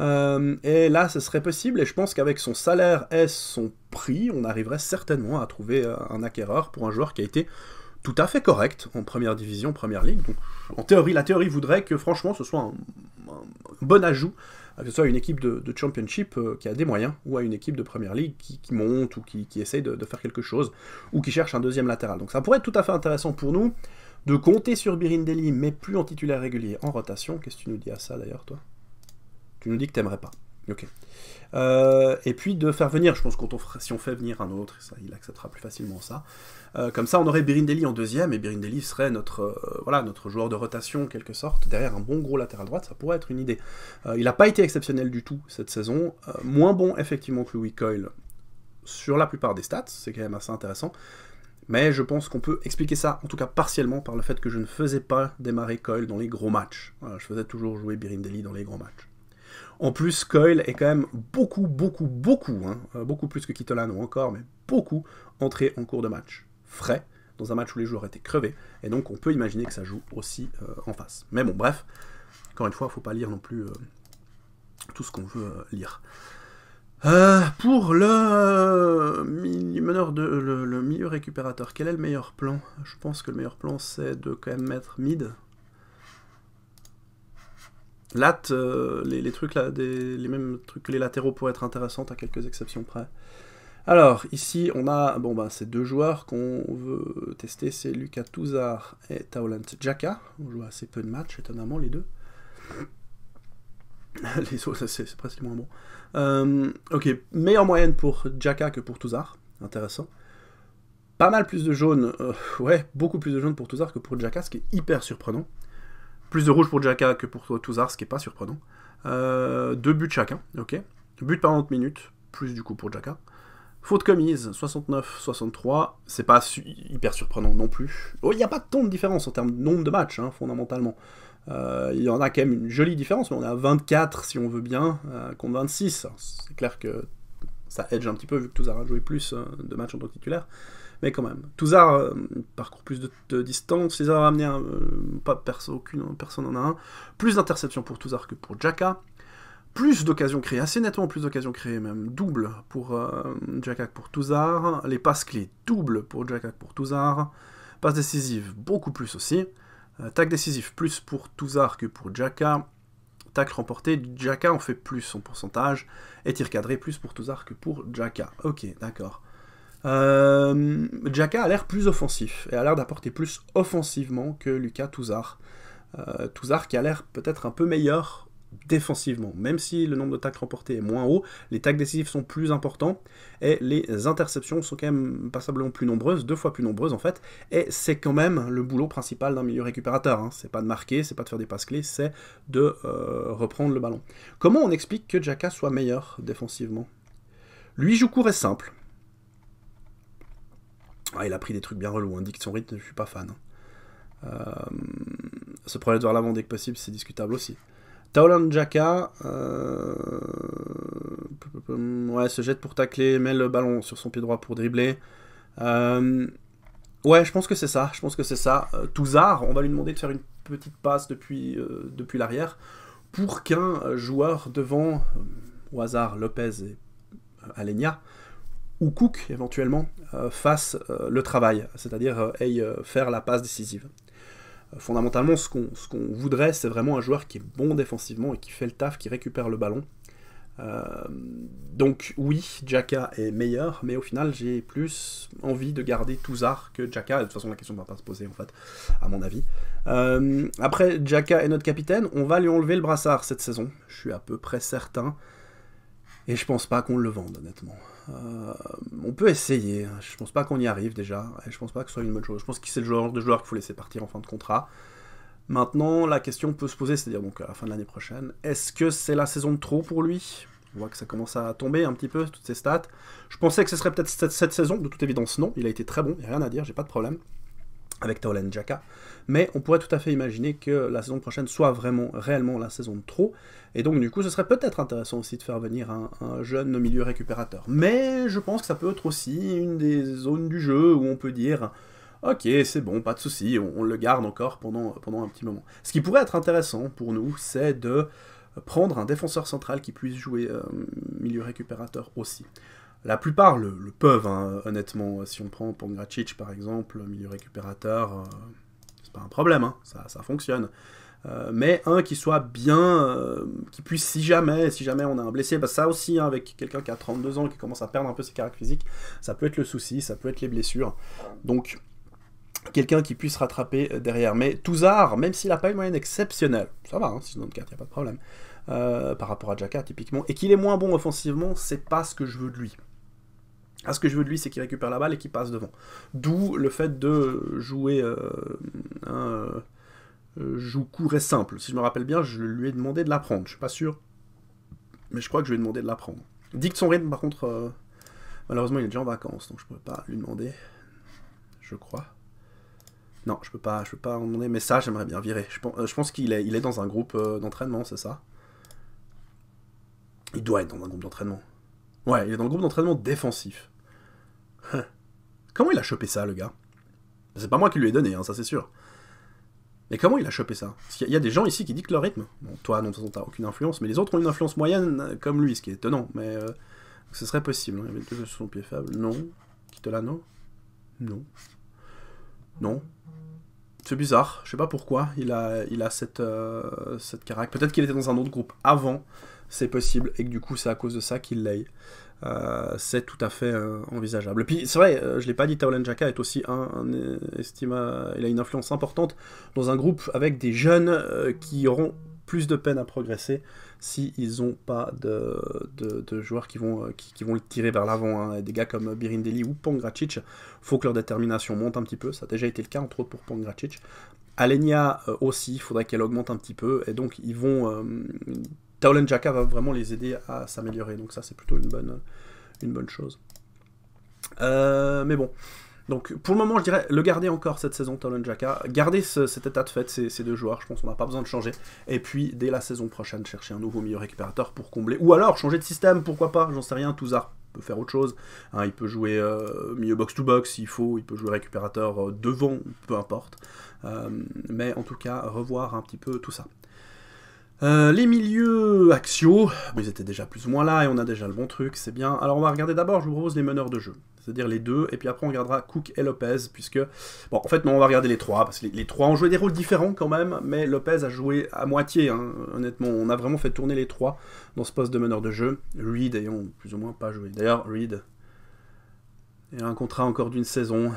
Euh, et là, ce serait possible, et je pense qu'avec son salaire et son prix, on arriverait certainement à trouver euh, un acquéreur pour un joueur qui a été tout à fait correct en première division, première ligue. Donc, en théorie, la théorie voudrait que franchement, ce soit un, bon ajout, euh, que ce soit une équipe de, championship qui a des moyens, ou à une équipe de première ligue qui, monte, ou qui, essaye de, de, faire quelque chose, ou qui cherche un deuxième latéral. Donc, ça pourrait être tout à fait intéressant pour nous de compter sur Birindelli, mais plus en titulaire régulier, en rotation. Qu'est-ce que tu nous dis à ça d'ailleurs, toi tu nous dis que t'aimerais pas. Ok. Euh, et puis de faire venir, je pense qu'on si on fait venir un autre, ça, il acceptera plus facilement ça. Euh, comme ça, on aurait Birindelli en deuxième, et Birindelli serait notre, euh, voilà, notre joueur de rotation, en quelque sorte, derrière un bon gros latéral droite, ça pourrait être une idée. il n'a pas été exceptionnel du tout cette saison, moins bon effectivement que Louis Coyle sur la plupart des stats, c'est quand même assez intéressant. Mais je pense qu'on peut expliquer ça, en tout cas partiellement, par le fait que je ne faisais pas démarrer Coyle dans les gros matchs. je faisais toujours jouer Birindelli dans les gros matchs. En plus, Coil est quand même beaucoup, beaucoup, beaucoup, hein, euh, beaucoup plus que Kitolano encore, mais beaucoup entré en cours de match frais, dans un match où les joueurs étaient crevés, et donc on peut imaginer que ça joue aussi euh, en face. Mais bon, bref, encore une fois, il faut pas lire non plus euh, tout ce qu'on veut lire. pour le, meneur de, le, le milieu récupérateur, quel est le meilleur plan Je pense que le meilleur plan, c'est de quand même mettre mid, lat euh, les, trucs là, les mêmes trucs que les latéraux pourraient être intéressants à quelques exceptions près. Alors, ici, on a bon, bah, ces deux joueurs qu'on veut tester, c'est Lucas Touzard et Taolent Jaka. On joue assez peu de matchs, étonnamment, les deux. les autres, c'est presque moins bon. Euh, ok, meilleure moyenne pour Jaka que pour Touzard. Intéressant. Pas mal plus de jaunes, euh, ouais, beaucoup plus de jaunes pour Touzard que pour Jaka, ce qui est hyper surprenant. Plus de rouge pour Jaka que pour Touzard, ce qui n'est pas surprenant. Euh, deux buts chacun, ok. buts par 90 minutes, plus du coup pour Jaka. Faute commise, 69-63, c'est pas hyper surprenant non plus. Oh, il n'y a pas tant de différence en termes de nombre de matchs, hein, fondamentalement. Euh, il y en a quand même une jolie différence, mais on est à 24 si on veut bien, euh, contre 26. C'est clair que ça edge un petit peu vu que Touzard a joué plus de matchs en tant que titulaire mais quand même. Touzard euh, parcourt plus de, distance, les a ramené hein, euh, pas aucune hein, personne en a un. Plus d'interceptions pour Touzard que pour Jaka. Plus d'occasions créées, assez nettement plus d'occasions créées même, double pour euh, Jaka que pour Touzard. Les passes clés, double pour Jaka que pour Touzard. Passes décisives, beaucoup plus aussi. tac décisif, plus pour Touzard que pour Jaka Tac remporté, Jaka en fait plus son pourcentage, et tir cadré plus pour Touzard que pour Jaka. Ok, d'accord. Euh, Jaka a l'air plus offensif et a l'air d'apporter plus offensivement que Lucas Touzard. Euh, Touzard qui a l'air peut-être un peu meilleur défensivement. Même si le nombre de tacles remportés est moins haut, les tacles décisifs sont plus importants et les interceptions sont quand même passablement plus nombreuses, deux fois plus nombreuses en fait. Et c'est quand même le boulot principal d'un milieu récupérateur. Hein. C'est pas de marquer, c'est pas de faire des passes clés, c'est de euh, reprendre le ballon. Comment on explique que Jaka soit meilleur défensivement Lui joue court et simple. Ah, il a pris des trucs bien relous. indique son rythme, je suis pas fan. Hein. Euh, ce se de voir l'avant dès que possible, c'est discutable aussi. Taolan Jaka euh, ouais, se jette pour tacler, met le ballon sur son pied droit pour dribbler. Euh, ouais, je pense que c'est ça. Je pense que c'est ça. on va lui demander de faire une petite passe depuis, depuis l'arrière pour qu'un joueur devant, au hasard, Lopez et Alenia, ou Cook éventuellement euh, fasse euh, le travail, c'est-à-dire euh, aille faire la passe décisive. Fondamentalement, ce qu'on voudrait, c'est vraiment un joueur qui est bon défensivement et qui fait le taf, qui récupère le ballon. donc oui, Jaka est meilleur, mais au final, j'ai plus envie de garder Touzard que Jaka. De toute façon, la question ne va pas se poser, en fait, à mon avis. après, Jaka est notre capitaine. On va lui enlever le brassard cette saison. Je suis à peu près certain. Et je pense pas qu'on le vende, honnêtement. Euh, on peut essayer. Hein. Je pense pas qu'on y arrive déjà. Et je pense pas que ce soit une bonne chose. Je pense que c'est le genre de joueur qu'il faut laisser partir en fin de contrat. Maintenant, la question peut se poser, c'est-à-dire donc à la fin de l'année prochaine, est-ce que c'est la saison de trop pour lui On voit que ça commence à tomber un petit peu, toutes ces stats. Je pensais que ce serait peut-être cette, cette, saison, de toute évidence non, il a été très bon, il n'y a rien à dire, j'ai pas de problème avec Taolan Jaka. Mais on pourrait tout à fait imaginer que la saison prochaine soit vraiment, réellement la saison de trop. Et donc, du coup, ce serait peut-être intéressant aussi de faire venir un, jeune milieu récupérateur. Mais je pense que ça peut être aussi une des zones du jeu où on peut dire Ok, c'est bon, pas de souci, on, le garde encore pendant, pendant un petit moment. Ce qui pourrait être intéressant pour nous, c'est de prendre un défenseur central qui puisse jouer euh, milieu récupérateur aussi. La plupart le, peuvent, hein, honnêtement. Si on prend Pongracic, par exemple, milieu récupérateur, euh, c'est pas un problème, hein. ça, fonctionne. Euh, mais un qui soit bien, euh, qui puisse, si jamais, si jamais on a un blessé, bah ça aussi, hein, avec quelqu'un qui a 32 ans, qui commence à perdre un peu ses caractères physiques, ça peut être le souci, ça peut être les blessures. Donc, quelqu'un qui puisse rattraper derrière. Mais Touzard, même s'il n'a pas une moyenne exceptionnelle, ça va, hein, 694, il n'y a pas de problème, par rapport à Jaka typiquement, et qu'il est moins bon offensivement, c'est pas ce que je veux de lui. Ah, ce que je veux de lui, c'est qu'il récupère la balle et qu'il passe devant. D'où le fait de jouer euh, un euh, joue court et simple. Si je me rappelle bien, je lui ai demandé de la prendre. Je suis pas sûr, mais je crois que je lui ai demandé de la prendre. Dicte son rythme, par contre, euh, malheureusement, il est déjà en vacances, donc je ne peux pas lui demander. Je crois. Non, je peux pas, je peux pas lui demander. Mais ça, j'aimerais bien virer. Je pense, qu'il est dans un groupe d'entraînement, c'est ça. Il doit être dans un groupe d'entraînement. Ouais, il est dans le groupe d'entraînement défensif. Hein. comment il a chopé ça, le gars C'est pas moi qui lui ai donné, hein, ça c'est sûr. Mais comment il a chopé ça Il y a des gens ici qui que leur rythme. Bon, toi, non, t'as aucune influence, mais les autres ont une influence moyenne euh, comme lui, ce qui est étonnant, mais euh, ce serait possible. Hein. Il y avait sur son pied faible. Non. te l'a non Non. Non. C'est bizarre, je sais pas pourquoi il a, il a cette, euh, caractère. Peut-être qu'il était dans un autre groupe avant, c'est possible et que du coup c'est à cause de ça qu'il l'aille. Euh, c'est tout à fait euh, envisageable. Et puis c'est vrai, je euh, je l'ai pas dit, Taolan Jaka est aussi un, estima, il a une influence importante dans un groupe avec des jeunes qui auront plus de peine à progresser s'ils ils n'ont pas de, de, joueurs qui vont, qui, vont le tirer vers l'avant. Hein. Des gars comme Birindeli ou Pongracic, faut que leur détermination monte un petit peu. Ça a déjà été le cas, entre autres, pour Pongracic. Alenia aussi, il faudrait qu'elle augmente un petit peu. Et donc, ils vont, Taolan Jaka va vraiment les aider à s'améliorer. Donc ça, c'est plutôt une bonne, une bonne chose. Euh, mais bon. Donc pour le moment, je dirais le garder encore cette saison, Taolan Jaka. Garder cet état de fait, ces, deux joueurs. Je pense qu'on n'a pas besoin de changer. Et puis, dès la saison prochaine, chercher un nouveau milieu récupérateur pour combler. Ou alors, changer de système, pourquoi pas J'en sais rien, ça peut faire autre chose. Hein, il peut jouer euh, milieu box-to-box s'il faut, il peut jouer récupérateur euh, devant, peu importe. mais en tout cas, revoir un petit peu tout ça. Euh, les milieux axiaux, ils étaient déjà plus ou moins là et on a déjà le bon truc, c'est bien. Alors on va regarder d'abord, je vous propose les meneurs de jeu, c'est-à-dire les deux, et puis après on regardera Cook et Lopez, puisque... Bon, en fait, non, on va regarder les trois, parce que les, trois ont joué des rôles différents quand même, mais Lopez a joué à moitié, hein, honnêtement, on a vraiment fait tourner les trois dans ce poste de meneur de jeu, Reed ayant plus ou moins pas joué. D'ailleurs, Reed, il a un contrat encore d'une saison,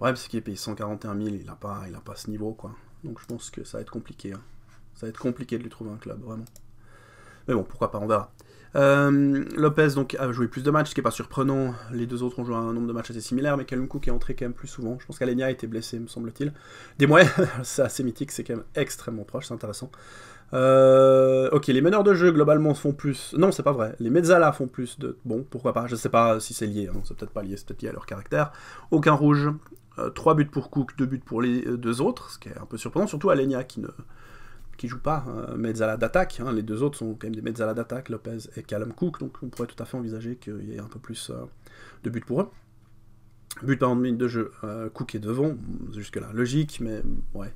problème, c'est qu'il est payé 141 000, il n'a pas, pas ce niveau, quoi. Donc je pense que ça va être compliqué. Hein. Ça va être compliqué de lui trouver un club, vraiment. Mais bon, pourquoi pas, on verra. Euh, Lopez donc a joué plus de matchs, ce qui n'est pas surprenant. Les deux autres ont joué un nombre de matchs assez similaire, mais Kalunku qui est entré quand même plus souvent. Je pense qu'Alenia a été blessé, me semble-t-il. Des moyens, c'est assez mythique, c'est quand même extrêmement proche, c'est intéressant. Euh, ok, les meneurs de jeu globalement font plus. Non, c'est pas vrai. Les mezzala font plus de. Bon, pourquoi pas Je sais pas si c'est lié. Hein. C'est peut-être pas lié. C'est peut-être lié à leur caractère. Aucun rouge. 3 euh, buts pour Cook, 2 buts pour les euh, deux autres, ce qui est un peu surprenant, surtout Alenia qui ne qui joue pas euh, mezzala d'attaque. Hein. Les deux autres sont quand même des mezzala d'attaque, Lopez et Callum Cook, donc on pourrait tout à fait envisager qu'il y ait un peu plus de buts pour eux. But par minute de jeu, Cook est devant, jusque-là logique, mais ouais.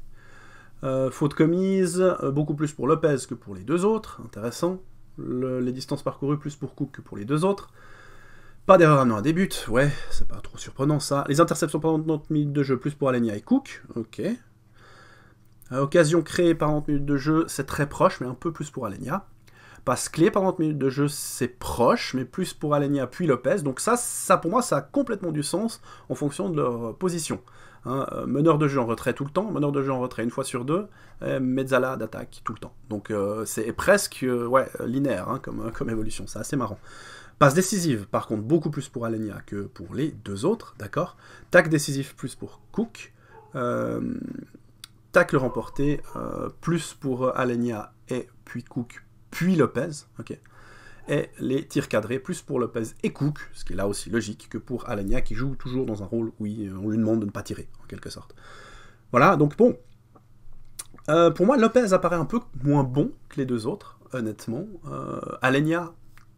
Euh, faute commise, euh, beaucoup plus pour Lopez que pour les deux autres, intéressant. les distances parcourues, plus pour Cook que pour les deux autres. Pas d'erreur non à des buts, ouais, c'est pas trop surprenant ça. Les interceptions pendant 30 minutes de jeu, plus pour Alenia et Cook, ok. Euh, occasion créée par minutes de jeu, c'est très proche, mais un peu plus pour Alenia. Passe clé par 30 minutes de jeu, c'est proche, mais plus pour Alenia puis Lopez. Donc ça, ça pour moi, ça a complètement du sens en fonction de leur position. Hein, euh, meneur de jeu en retrait tout le temps, meneur de jeu en retrait une fois sur deux, et mezzala d'attaque tout le temps. Donc euh, c'est presque euh, ouais, linéaire hein, comme, comme évolution, c'est assez marrant. Passe décisive, par contre, beaucoup plus pour Alenia que pour les deux autres, d'accord Tac décisif plus pour Cook. tac le remporté plus pour Alenia et puis Cook, puis Lopez, ok et les tirs cadrés, plus pour Lopez et Cook, ce qui est là aussi logique que pour Alenia, qui joue toujours dans un rôle où on lui demande de ne pas tirer, en quelque sorte. Voilà, donc bon. Euh, pour moi, Lopez apparaît un peu moins bon que les deux autres, honnêtement. Euh, Alenia,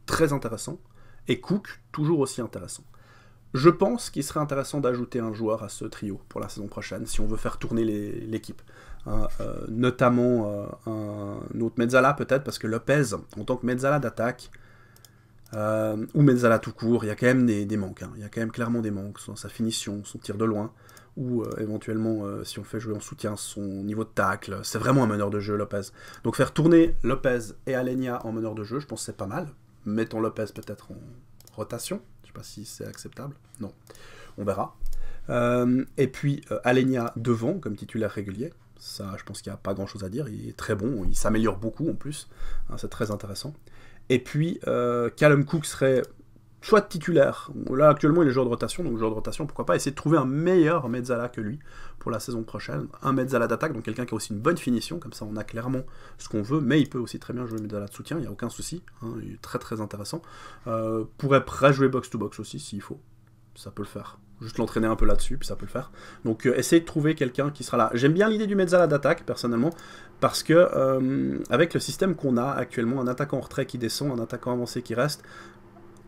très intéressant. Et Cook, toujours aussi intéressant. Je pense qu'il serait intéressant d'ajouter un joueur à ce trio pour la saison prochaine, si on veut faire tourner l'équipe. Hein, euh, notamment euh, un autre Mezzala peut-être, parce que Lopez, en tant que Mezzala d'attaque, euh, ou Mezzala tout court, il y a quand même des, manques. Hein. Il y a quand même clairement des manques, dans sa finition, son tir de loin, ou éventuellement, si on fait jouer en soutien, son niveau de tacle. C'est vraiment un meneur de jeu, Lopez. Donc faire tourner Lopez et Alenia en meneur de jeu, je pense c'est pas mal. Mettons Lopez peut-être en rotation. Je sais pas si c'est acceptable. Non, on verra. et puis Alenia devant, comme titulaire régulier je pense qu'il n'y a pas grand-chose à dire. Il est très bon, il s'améliore beaucoup en plus. Hein, c'est très intéressant. Et puis, euh, Callum Cook serait soit titulaire. Là, actuellement, il est joueur de rotation, donc joueur de rotation, pourquoi pas essayer de trouver un meilleur Mezzala que lui pour la saison prochaine. Un Mezzala d'attaque, donc quelqu'un qui a aussi une bonne finition, comme ça on a clairement ce qu'on veut, mais il peut aussi très bien jouer Mezzala de soutien, il n'y a aucun souci. Hein. il est très très intéressant. Euh, pourrait pré-jouer box-to-box aussi s'il faut. Ça peut le faire. Juste l'entraîner un peu là-dessus, puis ça peut le faire. Donc euh, essayez de trouver quelqu'un qui sera là. J'aime bien l'idée du mezzala d'attaque, personnellement, parce que euh, avec le système qu'on a actuellement, un attaquant en retrait qui descend, un attaquant avancé qui reste,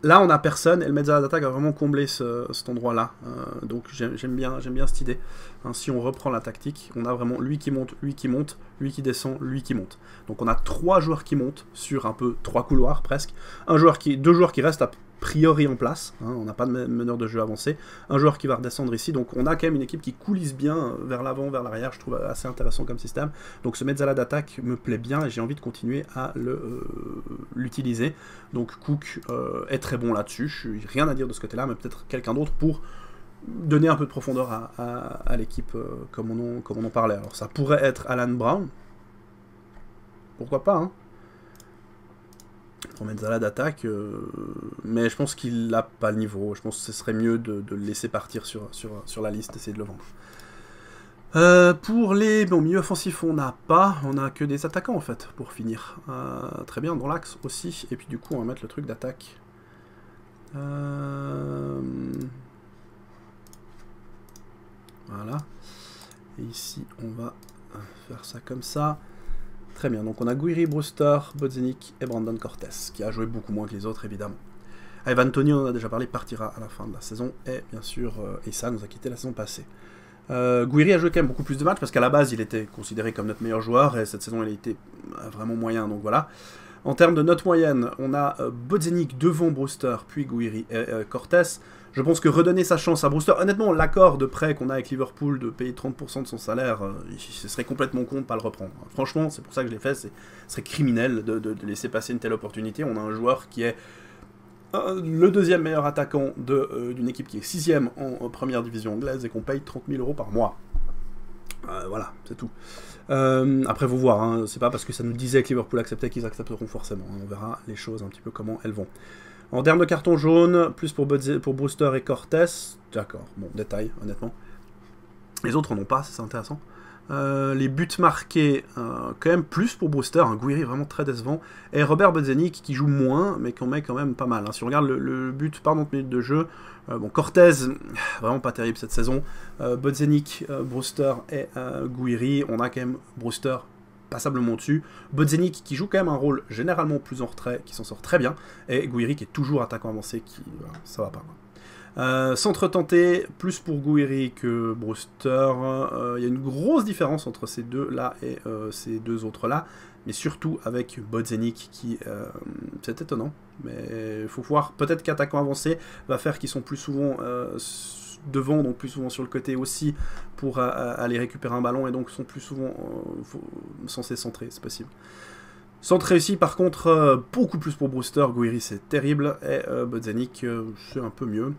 là on a personne, et le mezzala d'attaque a vraiment comblé cet endroit-là. Euh, donc j'aime bien, bien cette idée. Hein, si on reprend la tactique, on a vraiment lui qui monte, lui qui monte, lui qui descend, lui qui monte. Donc on a trois joueurs qui montent sur un peu trois couloirs presque. Un joueur qui, deux joueurs qui restent à priori en place. Hein, on n'a pas de meneur de jeu avancé. Un joueur qui va redescendre ici. Donc on a quand même une équipe qui coulisse bien euh, vers l'avant, vers l'arrière. Je trouve assez intéressant comme système. Donc ce Mezzala d'attaque me plaît bien et j'ai envie de continuer à euh, l'utiliser. Donc Cook euh, est très bon là-dessus. Je n'ai rien à dire de ce côté-là, mais peut-être quelqu'un d'autre pour donner un peu de profondeur à, l'équipe comme, comme on en parlait. Alors ça pourrait être Alan Brown. Pourquoi pas, hein Zala d'attaque, euh, mais je pense qu'il n'a pas le niveau. Je pense que ce serait mieux de, le laisser partir sur, sur, la liste, essayer de le vendre. Euh, pour les bon, milieux offensifs, on n'a pas, on a que des attaquants en fait, pour finir. Euh, très bien, dans l'axe aussi, et puis du coup on va mettre le truc d'attaque. Voilà. Et ici on va faire ça comme ça. Très bien, donc on a Guiri, Brewster, Bodzenic et Brandon Cortez qui a joué beaucoup moins que les autres, évidemment. Ivan ah, Tony, on en a déjà parlé, partira à la fin de la saison, et bien sûr, euh, Issa nous a quitté la saison passée. Euh, Guiri a joué quand même beaucoup plus de matchs, parce qu'à la base, il était considéré comme notre meilleur joueur, et cette saison, il a été euh, vraiment moyen, donc voilà. En termes de notes moyenne, on a euh, Bodzenic devant Brewster, puis Guiri et euh, je pense que redonner sa chance à Brewster, honnêtement, l'accord de prêt qu'on a avec Liverpool de payer 30% de son salaire, euh, ce serait complètement con de pas le reprendre. Franchement, c'est pour ça que je l'ai fait, ce serait criminel de, laisser passer une telle opportunité. On a un joueur qui est euh, le deuxième meilleur attaquant euh, d'une équipe qui est sixième en, première division anglaise et qu'on paye 30 000 euros par mois. voilà, c'est tout. après, vous voir, hein, c'est pas parce que ça nous disait que Liverpool acceptait qu'ils accepteront forcément. Hein. on verra les choses un petit peu comment elles vont. En termes de carton jaune, plus pour, pour Brewster et Cortez. D'accord, bon, détail, honnêtement. Les autres n'en ont pas, c'est intéressant. Euh, les buts marqués, euh, quand même plus pour Brewster, hein. Gouiri, vraiment très décevant, et Robert Bozenic qui joue moins, mais qu'on met quand même pas mal. Hein. Si on regarde le, but par notre minute de jeu, euh, bon, Cortez, vraiment pas terrible cette saison, Bozenic, Brewster et Guiri, on a quand même Brewster passablement dessus. Bodzenic qui joue quand même un rôle généralement plus en retrait, qui s'en sort très bien, et Gouiri qui est toujours attaquant avancé, qui ça va pas. Euh, centre tenté, plus pour Gouiri que Brewster. Euh, il y a une grosse différence entre ces deux-là et euh, ces deux autres-là. Mais surtout avec Bodzenic qui... Euh, c'est étonnant. Mais il faut voir, peut-être qu'attaquant avancé va faire qu'ils sont plus souvent devant, donc plus souvent sur le côté aussi, pour euh, euh, aller récupérer un ballon et donc sont plus souvent euh, censés centrer, c'est possible. centrer aussi par contre, beaucoup plus pour Brewster, Guiri c'est terrible, et euh, c'est un peu mieux.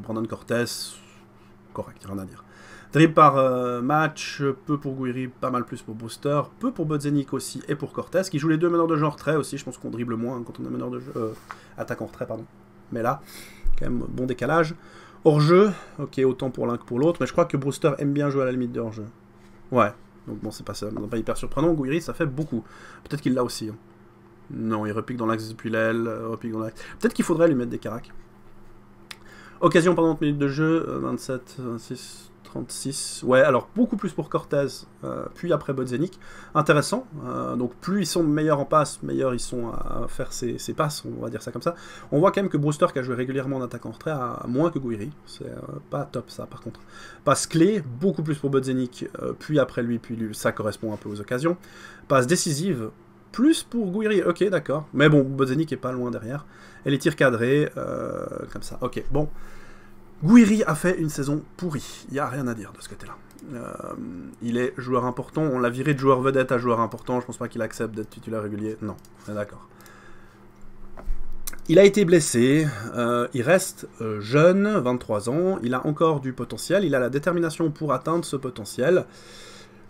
Brandon Cortez, correct, rien à dire. Dribble par match, peu pour Gouiri, pas mal plus pour Brewster, peu pour Bodzenic aussi et pour Cortez, qui joue les deux meneurs de jeu en retrait aussi. Je pense qu'on dribble moins quand on est meneur de jeu. attaque en retrait, pardon. Mais là, quand même, bon décalage. Hors-jeu, ok, autant pour l'un que pour l'autre, mais je crois que Brewster aime bien jouer à la limite de hors-jeu. Ouais, donc bon, c'est pas, ça, pas hyper surprenant. Gouiri, ça fait beaucoup. Peut-être qu'il l'a aussi. Hein. Non, il repique dans l'axe depuis l'aile, euh, repique dans l'axe. Peut-être qu'il faudrait lui mettre des caracs. Occasion pendant 30 minutes de jeu, 27, euh, 26, Ouais, alors beaucoup plus pour Cortez, euh, puis après Bodzenic. Intéressant. Euh, donc plus ils sont meilleurs en passe, meilleurs ils sont à faire ses, passes, on va dire ça comme ça. On voit quand même que Brewster, qui a joué régulièrement en attaque en retrait, a moins que Gouiri. C'est euh, pas top ça, par contre. Passe clé, beaucoup plus pour Bodzenic, puis après lui, puis lui. Ça correspond un peu aux occasions. Passe décisive, plus pour Gouiri, ok, d'accord. Mais bon, Bodzenic est pas loin derrière. Elle est tirs cadrés, comme ça, ok. Bon, Guiri a fait une saison pourrie. Il n'y a rien à dire de ce côté-là. Euh, il est joueur important. On l'a viré de joueur vedette à joueur important. Je pense pas qu'il accepte d'être titulaire régulier. Non, on est d'accord. Il a été blessé. Euh, il reste euh, jeune, 23 ans. Il a encore du potentiel. Il a la détermination pour atteindre ce potentiel.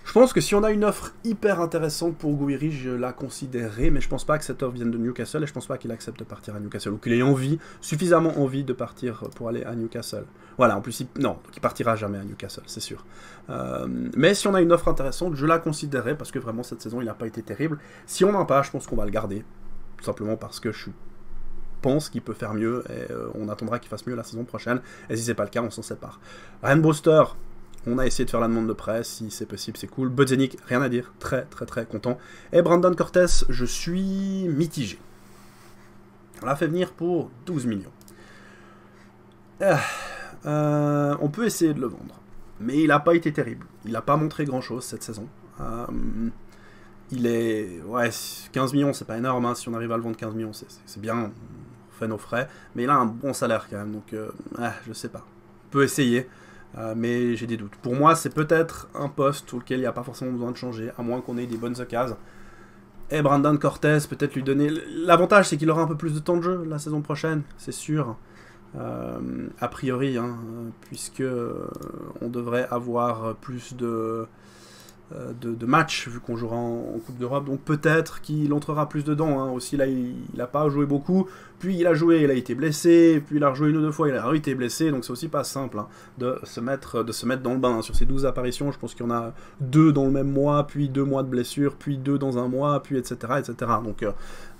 Je pense que si on a une offre hyper intéressante pour Gouiri, je la considérerai, mais je pense pas que cette offre vienne de Newcastle et je pense pas qu'il accepte de partir à Newcastle ou qu'il ait envie, suffisamment envie de partir euh, pour aller à Newcastle. Voilà, en plus, non, donc il partira jamais à Newcastle, c'est sûr. Euh, mais si on a une offre intéressante, je la considérerai parce que vraiment cette saison il n'a pas été terrible. Si on a pas, je pense qu'on va le garder, tout simplement parce que je pense qu'il peut faire mieux et euh, on attendra qu'il fasse mieux la saison prochaine. Et si c'est pas le cas, on s'en sépare. Rainbowster. On a essayé de faire la demande de presse, si c'est possible, c'est cool. Budzenik, rien à dire, très très très content. Et Brandon Cortez, je suis mitigé. On l'a fait venir pour 12 millions. Ah, euh, on peut essayer de le vendre, mais il n'a pas été terrible. Il n'a pas montré grand chose cette saison. Euh, il est. Ouais, 15 millions, c'est pas énorme. Hein. Si on arrive à le vendre 15 millions, c'est bien. On fait nos frais. Mais il a un bon salaire quand même. Donc, euh, ah, je sais pas. On peut essayer. Euh, mais j'ai des doutes. Pour moi, c'est peut-être un poste auquel il n'y a pas forcément besoin de changer, à moins qu'on ait des bonnes occasions. Et Brandon Cortez, peut-être lui donner. L'avantage, c'est qu'il aura un peu plus de temps de jeu la saison prochaine, c'est sûr. Euh, a priori, hein, puisque euh, on devrait avoir plus de euh, de, match, matchs, vu qu'on jouera en, Coupe d'Europe. Donc peut-être qu'il entrera plus dedans. Hein. Aussi, là, il n'a pas joué beaucoup. Puis il a joué, il a été blessé. Puis il a rejoué une ou deux fois, il a été blessé. Donc c'est aussi pas simple hein, de, se mettre, de se mettre dans le bain. Hein. Sur ces 12 apparitions, je pense qu'il y en a deux dans le même mois, puis deux mois de blessure, puis deux dans un mois, puis etc. etc. Donc euh,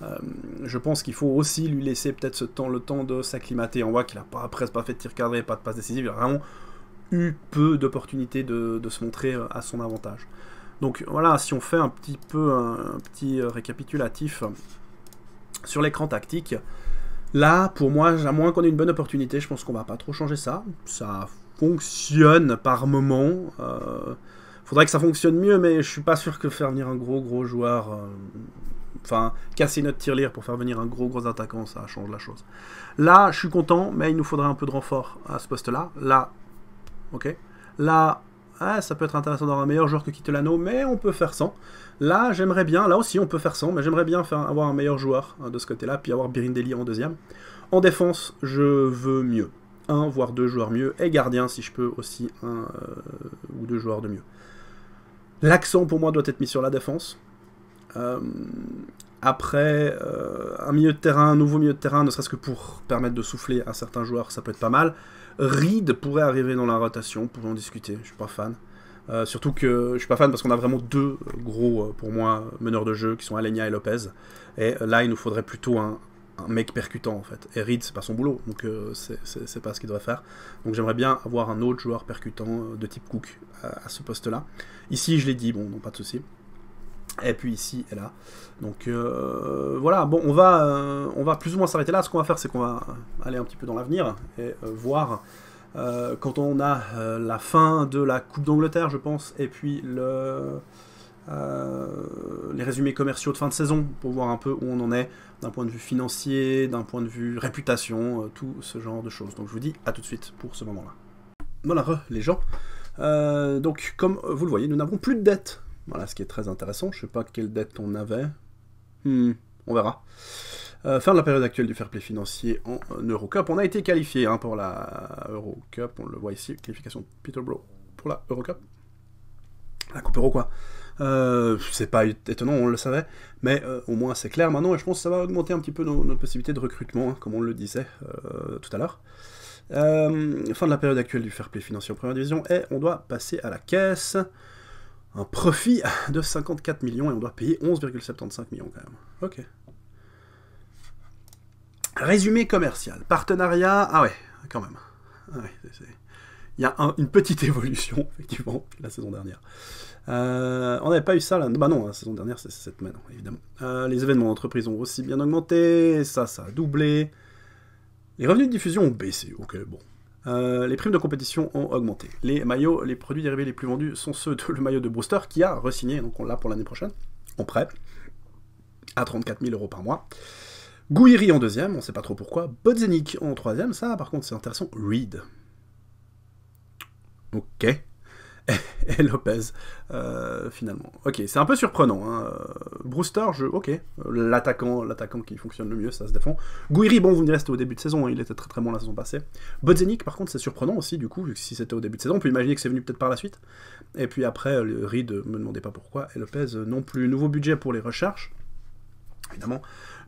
euh, je pense qu'il faut aussi lui laisser peut-être ce temps, le temps de s'acclimater. On voit qu'il n'a pas, presque pas fait de tir cadré, pas de passe décisive. vraiment eu peu d'opportunités de, se montrer euh, à son avantage. Donc voilà, si on fait un petit peu un, petit euh, récapitulatif euh, sur l'écran tactique, là pour moi, à moins qu'on ait une bonne opportunité, je pense qu'on va pas trop changer ça. Ça fonctionne par moment. faudrait que ça fonctionne mieux, mais je suis pas sûr que faire venir un gros gros joueur, enfin casser notre tirelire pour faire venir un gros gros attaquant, ça change la chose. Là, je suis content, mais il nous faudrait un peu de renfort à ce poste-là. là Ok. Là, ah, ça peut être intéressant d'avoir un meilleur joueur que quitte mais on peut faire sans. Là, j'aimerais bien, là aussi on peut faire sans, mais j'aimerais bien avoir un meilleur joueur hein, de ce côté-là, puis avoir Birindelli en deuxième. En défense, je veux mieux. Un, voire deux joueurs mieux, et gardien si je peux aussi un euh, ou deux joueurs de mieux. L'accent pour moi doit être mis sur la défense. Euh, après, euh, un milieu de terrain, un nouveau milieu de terrain, ne serait-ce que pour permettre de souffler à certain joueur, ça peut être pas mal. Reed pourrait arriver dans la rotation, pourrait en discuter, je suis pas fan. Euh, surtout que je suis pas fan parce qu'on a vraiment deux gros, euh, pour moi, meneurs de jeu qui sont Alenia et Lopez. Et là, il nous faudrait plutôt un, mec percutant en fait. Et Reed, c'est pas son boulot, donc euh, ce c'est pas ce qu'il devrait faire. Donc j'aimerais bien avoir un autre joueur percutant de type Cook à, ce poste-là. Ici, je l'ai dit, bon, non, pas de souci. Et puis ici et là. Donc euh, voilà, bon, on va, euh, on va plus ou moins s'arrêter là. Ce qu'on va faire, c'est qu'on va aller un petit peu dans l'avenir et euh, voir quand on a la fin de la Coupe d'Angleterre, je pense, et puis le, les résumés commerciaux de fin de saison pour voir un peu où on en est d'un point de vue financier, d'un point de vue réputation, tout ce genre de choses. Donc je vous dis à tout de suite pour ce moment-là. Voilà, les gens. donc comme vous le voyez, nous n'avons plus de dettes voilà, ce qui est très intéressant. Je sais pas quelle dette on avait. Hmm. on verra. Euh, fin de la période actuelle du fair play financier en euh, Eurocup. On a été qualifié hein, pour la Eurocup. On le voit ici, qualification de Peterborough pour la Eurocup. La Coupe Euro, quoi. Euh, c'est pas étonnant, on le savait, mais au moins c'est clair maintenant, et je pense que ça va augmenter un petit peu nos, possibilités de recrutement, hein, comme on le disait tout à l'heure. fin de la période actuelle du fair play financier en première division, et on doit passer à la caisse un profit de 54 millions et on doit payer 11,75 millions quand même. Ok. Résumé commercial. Partenariat. Ah ouais, quand même. Ah il y a une petite évolution, effectivement, la saison dernière. Euh, on n'avait pas eu ça là. Bah non, hein, la saison dernière, c'est cette semaine, évidemment. Euh, les événements d'entreprise ont aussi bien augmenté. Ça, ça a doublé. Les revenus de diffusion ont baissé. Ok, bon, euh, les primes de compétition ont augmenté. Les maillots, les produits dérivés les plus vendus sont ceux de le maillot de Brewster qui a re-signé, donc on l'a pour l'année prochaine, en prêt, à 34 000 euros par mois. Gouiri en deuxième, on ne sait pas trop pourquoi. Bodzenik en troisième, ça par contre c'est intéressant. Reed. Ok. et Lopez, euh, finalement. Ok, c'est un peu surprenant. Hein. Euh, Brewster, je, ok, l'attaquant l'attaquant qui fonctionne le mieux, ça se défend. Guiri, bon, vous me direz, c'était au début de saison, hein, il était très très bon la saison passée. Bozenic par contre, c'est surprenant aussi, du coup, vu que si c'était au début de saison, on peut imaginer que c'est venu peut-être par la suite. Et puis après, le Reed, euh, me demandez pas pourquoi, et Lopez non plus. Nouveau budget pour les recherches, évidemment.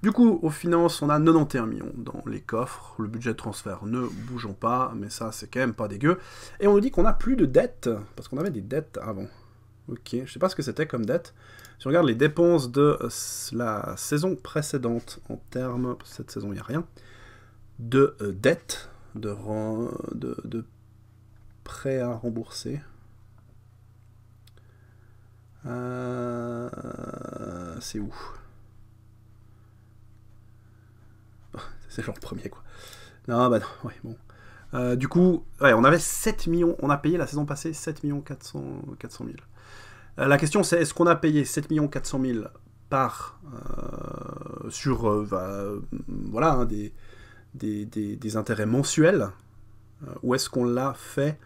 Du coup, aux finances, on a 91 millions dans les coffres. Le budget de transfert ne bougeons pas, mais ça, c'est quand même pas dégueu. Et on nous dit qu'on a plus de dettes, parce qu'on avait des dettes avant. Ok, je sais pas ce que c'était comme dette. Si on regarde les dépenses de euh, la saison précédente en termes, cette saison il n'y a rien, de euh, dettes, de, de, de prêts à rembourser. Euh, c'est où c'est genre premier, quoi. Non, bah non, ouais, bon. Euh, du coup, ouais, on avait 7 millions, on a payé la saison passée 7 millions 400, 400 000. la question c'est est-ce qu'on a payé 7 millions 400 000 par euh, sur euh, bah, voilà hein, des, des, intérêts mensuels ou est-ce qu'on l'a fait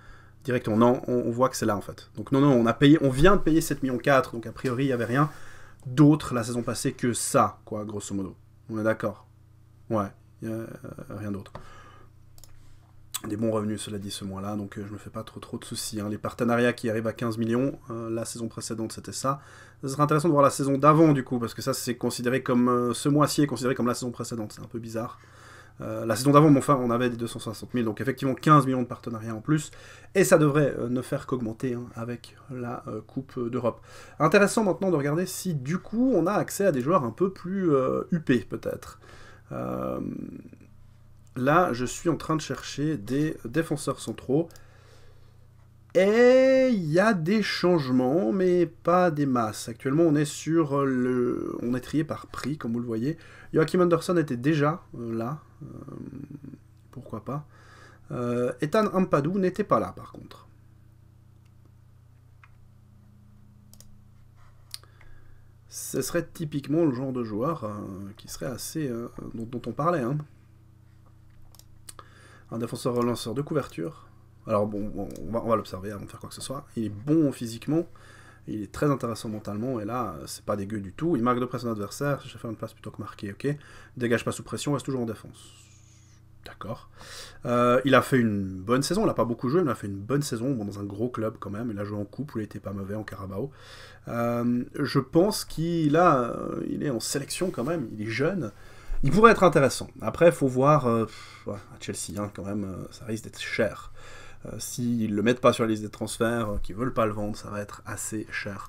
directement Non, on, voit que c'est là en fait. Donc non, non, on a payé, on vient de payer 7 millions 4, donc a priori il n'y avait rien d'autre la saison passée que ça, quoi, grosso modo. On est d'accord. Ouais. Euh, rien d'autre. Des bons revenus, cela dit, ce mois-là, donc euh, je ne me fais pas trop trop de soucis. Hein. Les partenariats qui arrivent à 15 millions, euh, la saison précédente c'était ça. Ce sera intéressant de voir la saison d'avant du coup, parce que ça c'est considéré comme... ce mois-ci est considéré comme la saison précédente, c'est un peu bizarre. la saison d'avant, bon, enfin, on avait des 260 000, donc effectivement 15 millions de partenariats en plus, et ça devrait ne faire qu'augmenter hein, avec la Coupe d'Europe. Intéressant maintenant de regarder si du coup on a accès à des joueurs un peu plus huppés peut-être. Euh, là, je suis en train de chercher des défenseurs centraux. Et il y a des changements, mais pas des masses. Actuellement, on est sur le... On est trié par prix, comme vous le voyez. Joachim Anderson était déjà euh, là. Euh, pourquoi pas. Ethan Ampadou n'était pas là, par contre. ce serait typiquement le genre de joueur euh, qui serait assez euh, dont, on parlait. Hein. Un défenseur relanceur de couverture. Alors bon, on va, l'observer avant de faire quoi que ce soit. Il est bon physiquement, il est très intéressant mentalement, et là, c'est pas dégueu du tout. Il marque de près son adversaire, je à faire une place plutôt que marquer, ok. dégage pas sous pression, reste toujours en défense. D'accord. Euh, il a fait une bonne saison, il n'a pas beaucoup joué, il a fait une bonne saison dans un gros club quand même. Il a joué en coupe, il n'était pas mauvais en Carabao. Euh, je pense qu'il a, euh, il est en sélection quand même, il est jeune. Il pourrait être intéressant. Après, il faut voir à Chelsea, hein, quand même, ça risque d'être cher. S'ils ne le mettent pas sur la liste des transferts, qu'ils veulent pas le vendre, ça va être assez cher.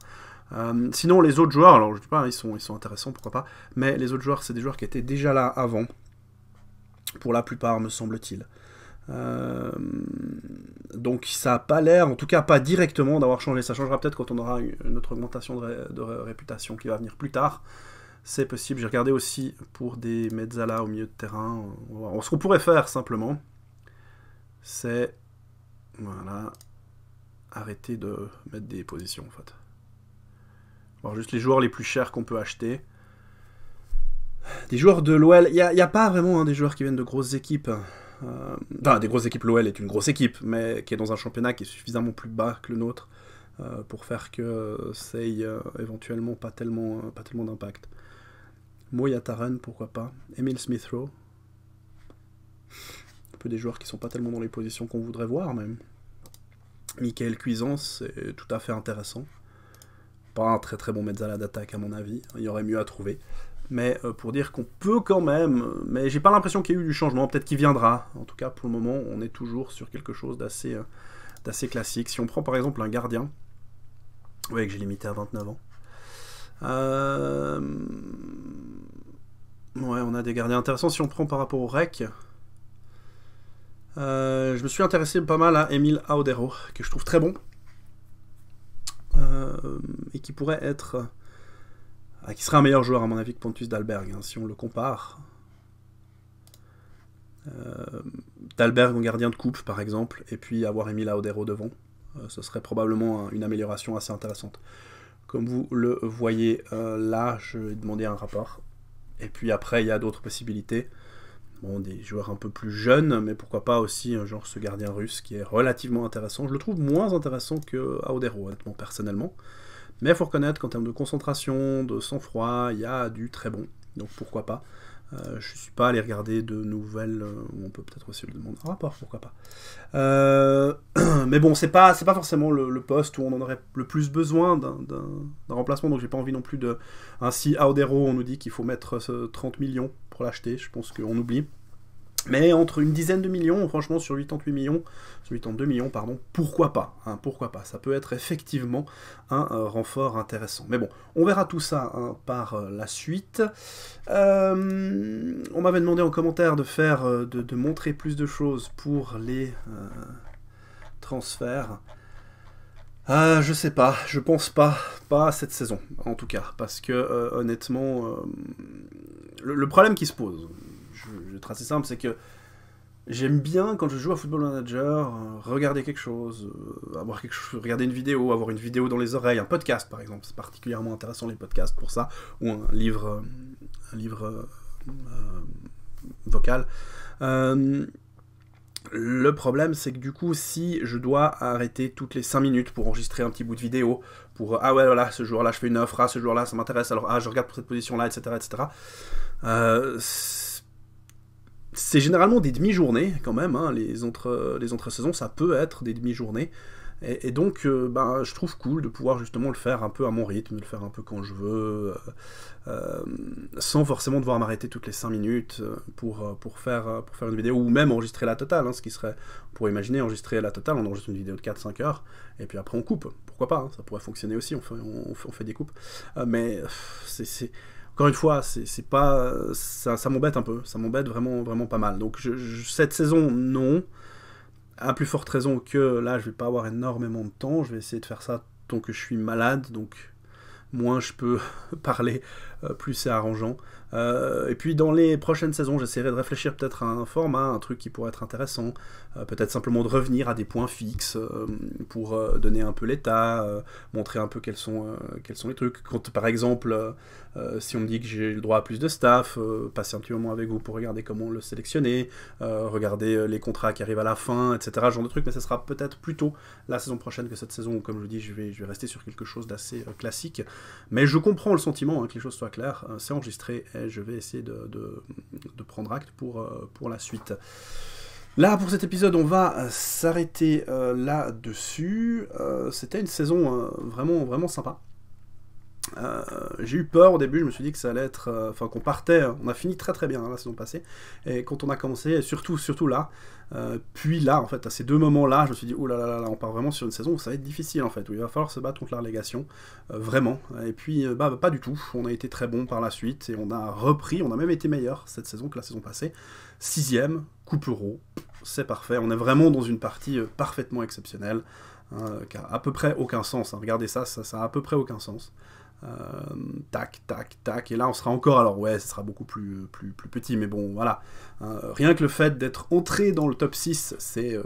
sinon, les autres joueurs, alors je dis pas, hein, ils sont, ils sont intéressants, pourquoi pas, mais les autres joueurs, c'est des joueurs qui étaient déjà là avant pour la plupart, me semble-t-il. Euh, donc ça n'a pas l'air, en tout cas pas directement, d'avoir changé. Ça changera peut-être quand on aura une autre augmentation de, réputation qui va venir plus tard. C'est possible. J'ai regardé aussi pour des Mezzala au milieu de terrain. Ce qu'on pourrait faire simplement, c'est voilà, arrêter de mettre des positions en fait. Alors juste les joueurs les plus chers qu'on peut acheter. Des joueurs de l'OL, il n'y a, pas vraiment hein, des joueurs qui viennent de grosses équipes. Hein. Euh, enfin, des grosses équipes, l'OL est une grosse équipe, mais qui est dans un championnat qui est suffisamment plus bas que le nôtre euh, pour faire que euh, ça ait éventuellement pas tellement, pas tellement d'impact. Moya pourquoi pas. Emil Smith Un peu des joueurs qui sont pas tellement dans les positions qu'on voudrait voir, même. Michael Cuisance, c'est tout à fait intéressant. Pas un très très bon mezzala d'attaque à mon avis, il y aurait mieux à trouver mais euh, pour dire qu'on peut quand même, euh, mais j'ai pas l'impression qu'il y ait eu du changement, peut-être qu'il viendra. En tout cas, pour le moment, on est toujours sur quelque chose d'assez euh, classique. Si on prend par exemple un gardien, ouais, que j'ai limité à 29 ans. Ouais, on a des gardiens intéressants. Si on prend par rapport au rec, je me suis intéressé pas mal à Emile Audero, que je trouve très bon, et qui pourrait être ah, qui sera un meilleur joueur à mon avis que Pontus Dalberg, hein, si on le compare. Euh, Dalberg en gardien de coupe par exemple, et puis avoir Emile Audero devant, euh, ce serait probablement une amélioration assez intéressante. Comme vous le voyez euh, là, je vais demander un rapport. Et puis après, il y a d'autres possibilités. Bon, des joueurs un peu plus jeunes, mais pourquoi pas aussi un genre ce gardien russe qui est relativement intéressant. Je le trouve moins intéressant que Audero, honnêtement, personnellement. Mais il faut reconnaître qu'en termes de concentration, de sang-froid, il y a du très bon. Donc pourquoi pas. Euh, je ne suis pas allé regarder de nouvelles euh, où on peut peut-être aussi le demander un rapport, pourquoi pas. Euh, mais bon, c'est pas pas forcément le, poste où on en aurait le plus besoin d'un remplacement, donc j'ai pas envie non plus de. Ainsi, Audero, on nous dit qu'il faut mettre 30 millions pour l'acheter, je pense qu'on oublie. Mais entre une dizaine de millions, franchement, sur 88 millions, sur 82 millions, pardon, pourquoi pas hein, Pourquoi pas Ça peut être effectivement un euh, renfort intéressant. Mais bon, on verra tout ça hein, par euh, la suite. Euh, on m'avait demandé en commentaire de faire, de, montrer plus de choses pour les transferts. Ah, je sais pas, je pense pas, pas cette saison, en tout cas, parce que honnêtement, le, problème qui se pose, le simple, c'est que j'aime bien quand je joue à Football Manager, euh, regarder quelque chose, euh, avoir quelque chose, regarder une vidéo, avoir une vidéo dans les oreilles, un podcast par exemple, c'est particulièrement intéressant les podcasts pour ça, ou un livre, euh, un livre vocal. le problème, c'est que du coup, si je dois arrêter toutes les 5 minutes pour enregistrer un petit bout de vidéo, pour ah ouais, voilà, ce jour là je fais une offre, ah, ce jour là ça m'intéresse, alors ah, je regarde pour cette position-là, etc., etc., c'est généralement des demi-journées quand même, hein. les, entre, les entre-saisons, ça peut être des demi-journées. Et, donc, euh, ben, je trouve cool de pouvoir justement le faire un peu à mon rythme, de le faire un peu quand je veux, euh, euh, sans forcément devoir m'arrêter toutes les 5 minutes pour, pour, faire, pour faire une vidéo, ou même enregistrer la totale, hein, ce qui serait, pour imaginer enregistrer la totale, on enregistre une vidéo de 4-5 heures, et puis après on coupe. Pourquoi pas, hein, ça pourrait fonctionner aussi, on fait, on, fait, des coupes. mais c'est encore une fois, c'est pas ça, m'embête un peu, ça m'embête vraiment vraiment pas mal. Donc cette saison non, à plus forte raison que là je vais pas avoir énormément de temps, je vais essayer de faire ça tant que je suis malade, donc moins je peux parler euh, plus c'est arrangeant. Euh, et puis dans les prochaines saisons, j'essaierai de réfléchir peut-être à un format, un truc qui pourrait être intéressant, euh, peut-être simplement de revenir à des points fixes pour donner un peu l'état, montrer un peu quels sont, quels sont les trucs. Quand par exemple, si on me dit que j'ai le droit à plus de staff, passer un petit moment avec vous pour regarder comment le sélectionner, regarder les contrats qui arrivent à la fin, etc. Genre de trucs. mais ce sera peut-être plutôt la saison prochaine que cette saison, comme je vous dis, je vais, je vais rester sur quelque chose d'assez classique. Mais je comprends le sentiment hein, que les choses soient clair, euh, c'est enregistré et je vais essayer de, prendre acte pour, euh, pour la suite. Là, pour cet épisode, on va euh, s'arrêter là-dessus. C'était une saison vraiment, vraiment sympa. Euh, j'ai eu peur au début, je me suis dit que ça allait être, euh, enfin qu'on partait, hein. on a fini très très bien hein, la saison passée, et quand on a commencé, surtout surtout là, euh, puis là en fait, à ces deux moments-là, je me suis dit, oh là là là, on part vraiment sur une saison où ça va être difficile en fait, où il va falloir se battre contre la relégation, vraiment, et puis bah, pas du tout, on a été très bon par la suite, et on a repris, on a même été meilleur cette saison que la saison passée, sixième, coupe euro, c'est parfait, on est vraiment dans une partie parfaitement exceptionnelle, hein, qui a à peu près aucun sens, regardez ça, ça, ça a à peu près aucun sens. Euh, tac, tac, tac. Et là, on sera encore. Alors, ouais, ce sera beaucoup plus, plus, plus petit, mais bon, voilà. Euh, rien que le fait d'être entré dans le top 6, euh,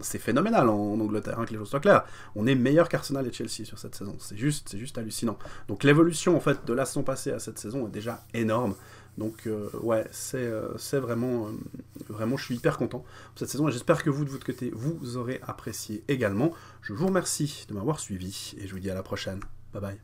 c'est phénoménal en, Angleterre, hein, que les choses soient claires. On est meilleur qu'Arsenal et Chelsea sur cette saison. C'est juste, juste hallucinant. Donc, l'évolution, en fait, de la saison passée à cette saison est déjà énorme. Donc, ouais, c'est vraiment, vraiment, je suis hyper content pour cette saison et j'espère que vous, de votre côté, vous aurez apprécié également. Je vous remercie de m'avoir suivi et je vous dis à la prochaine. Bye bye.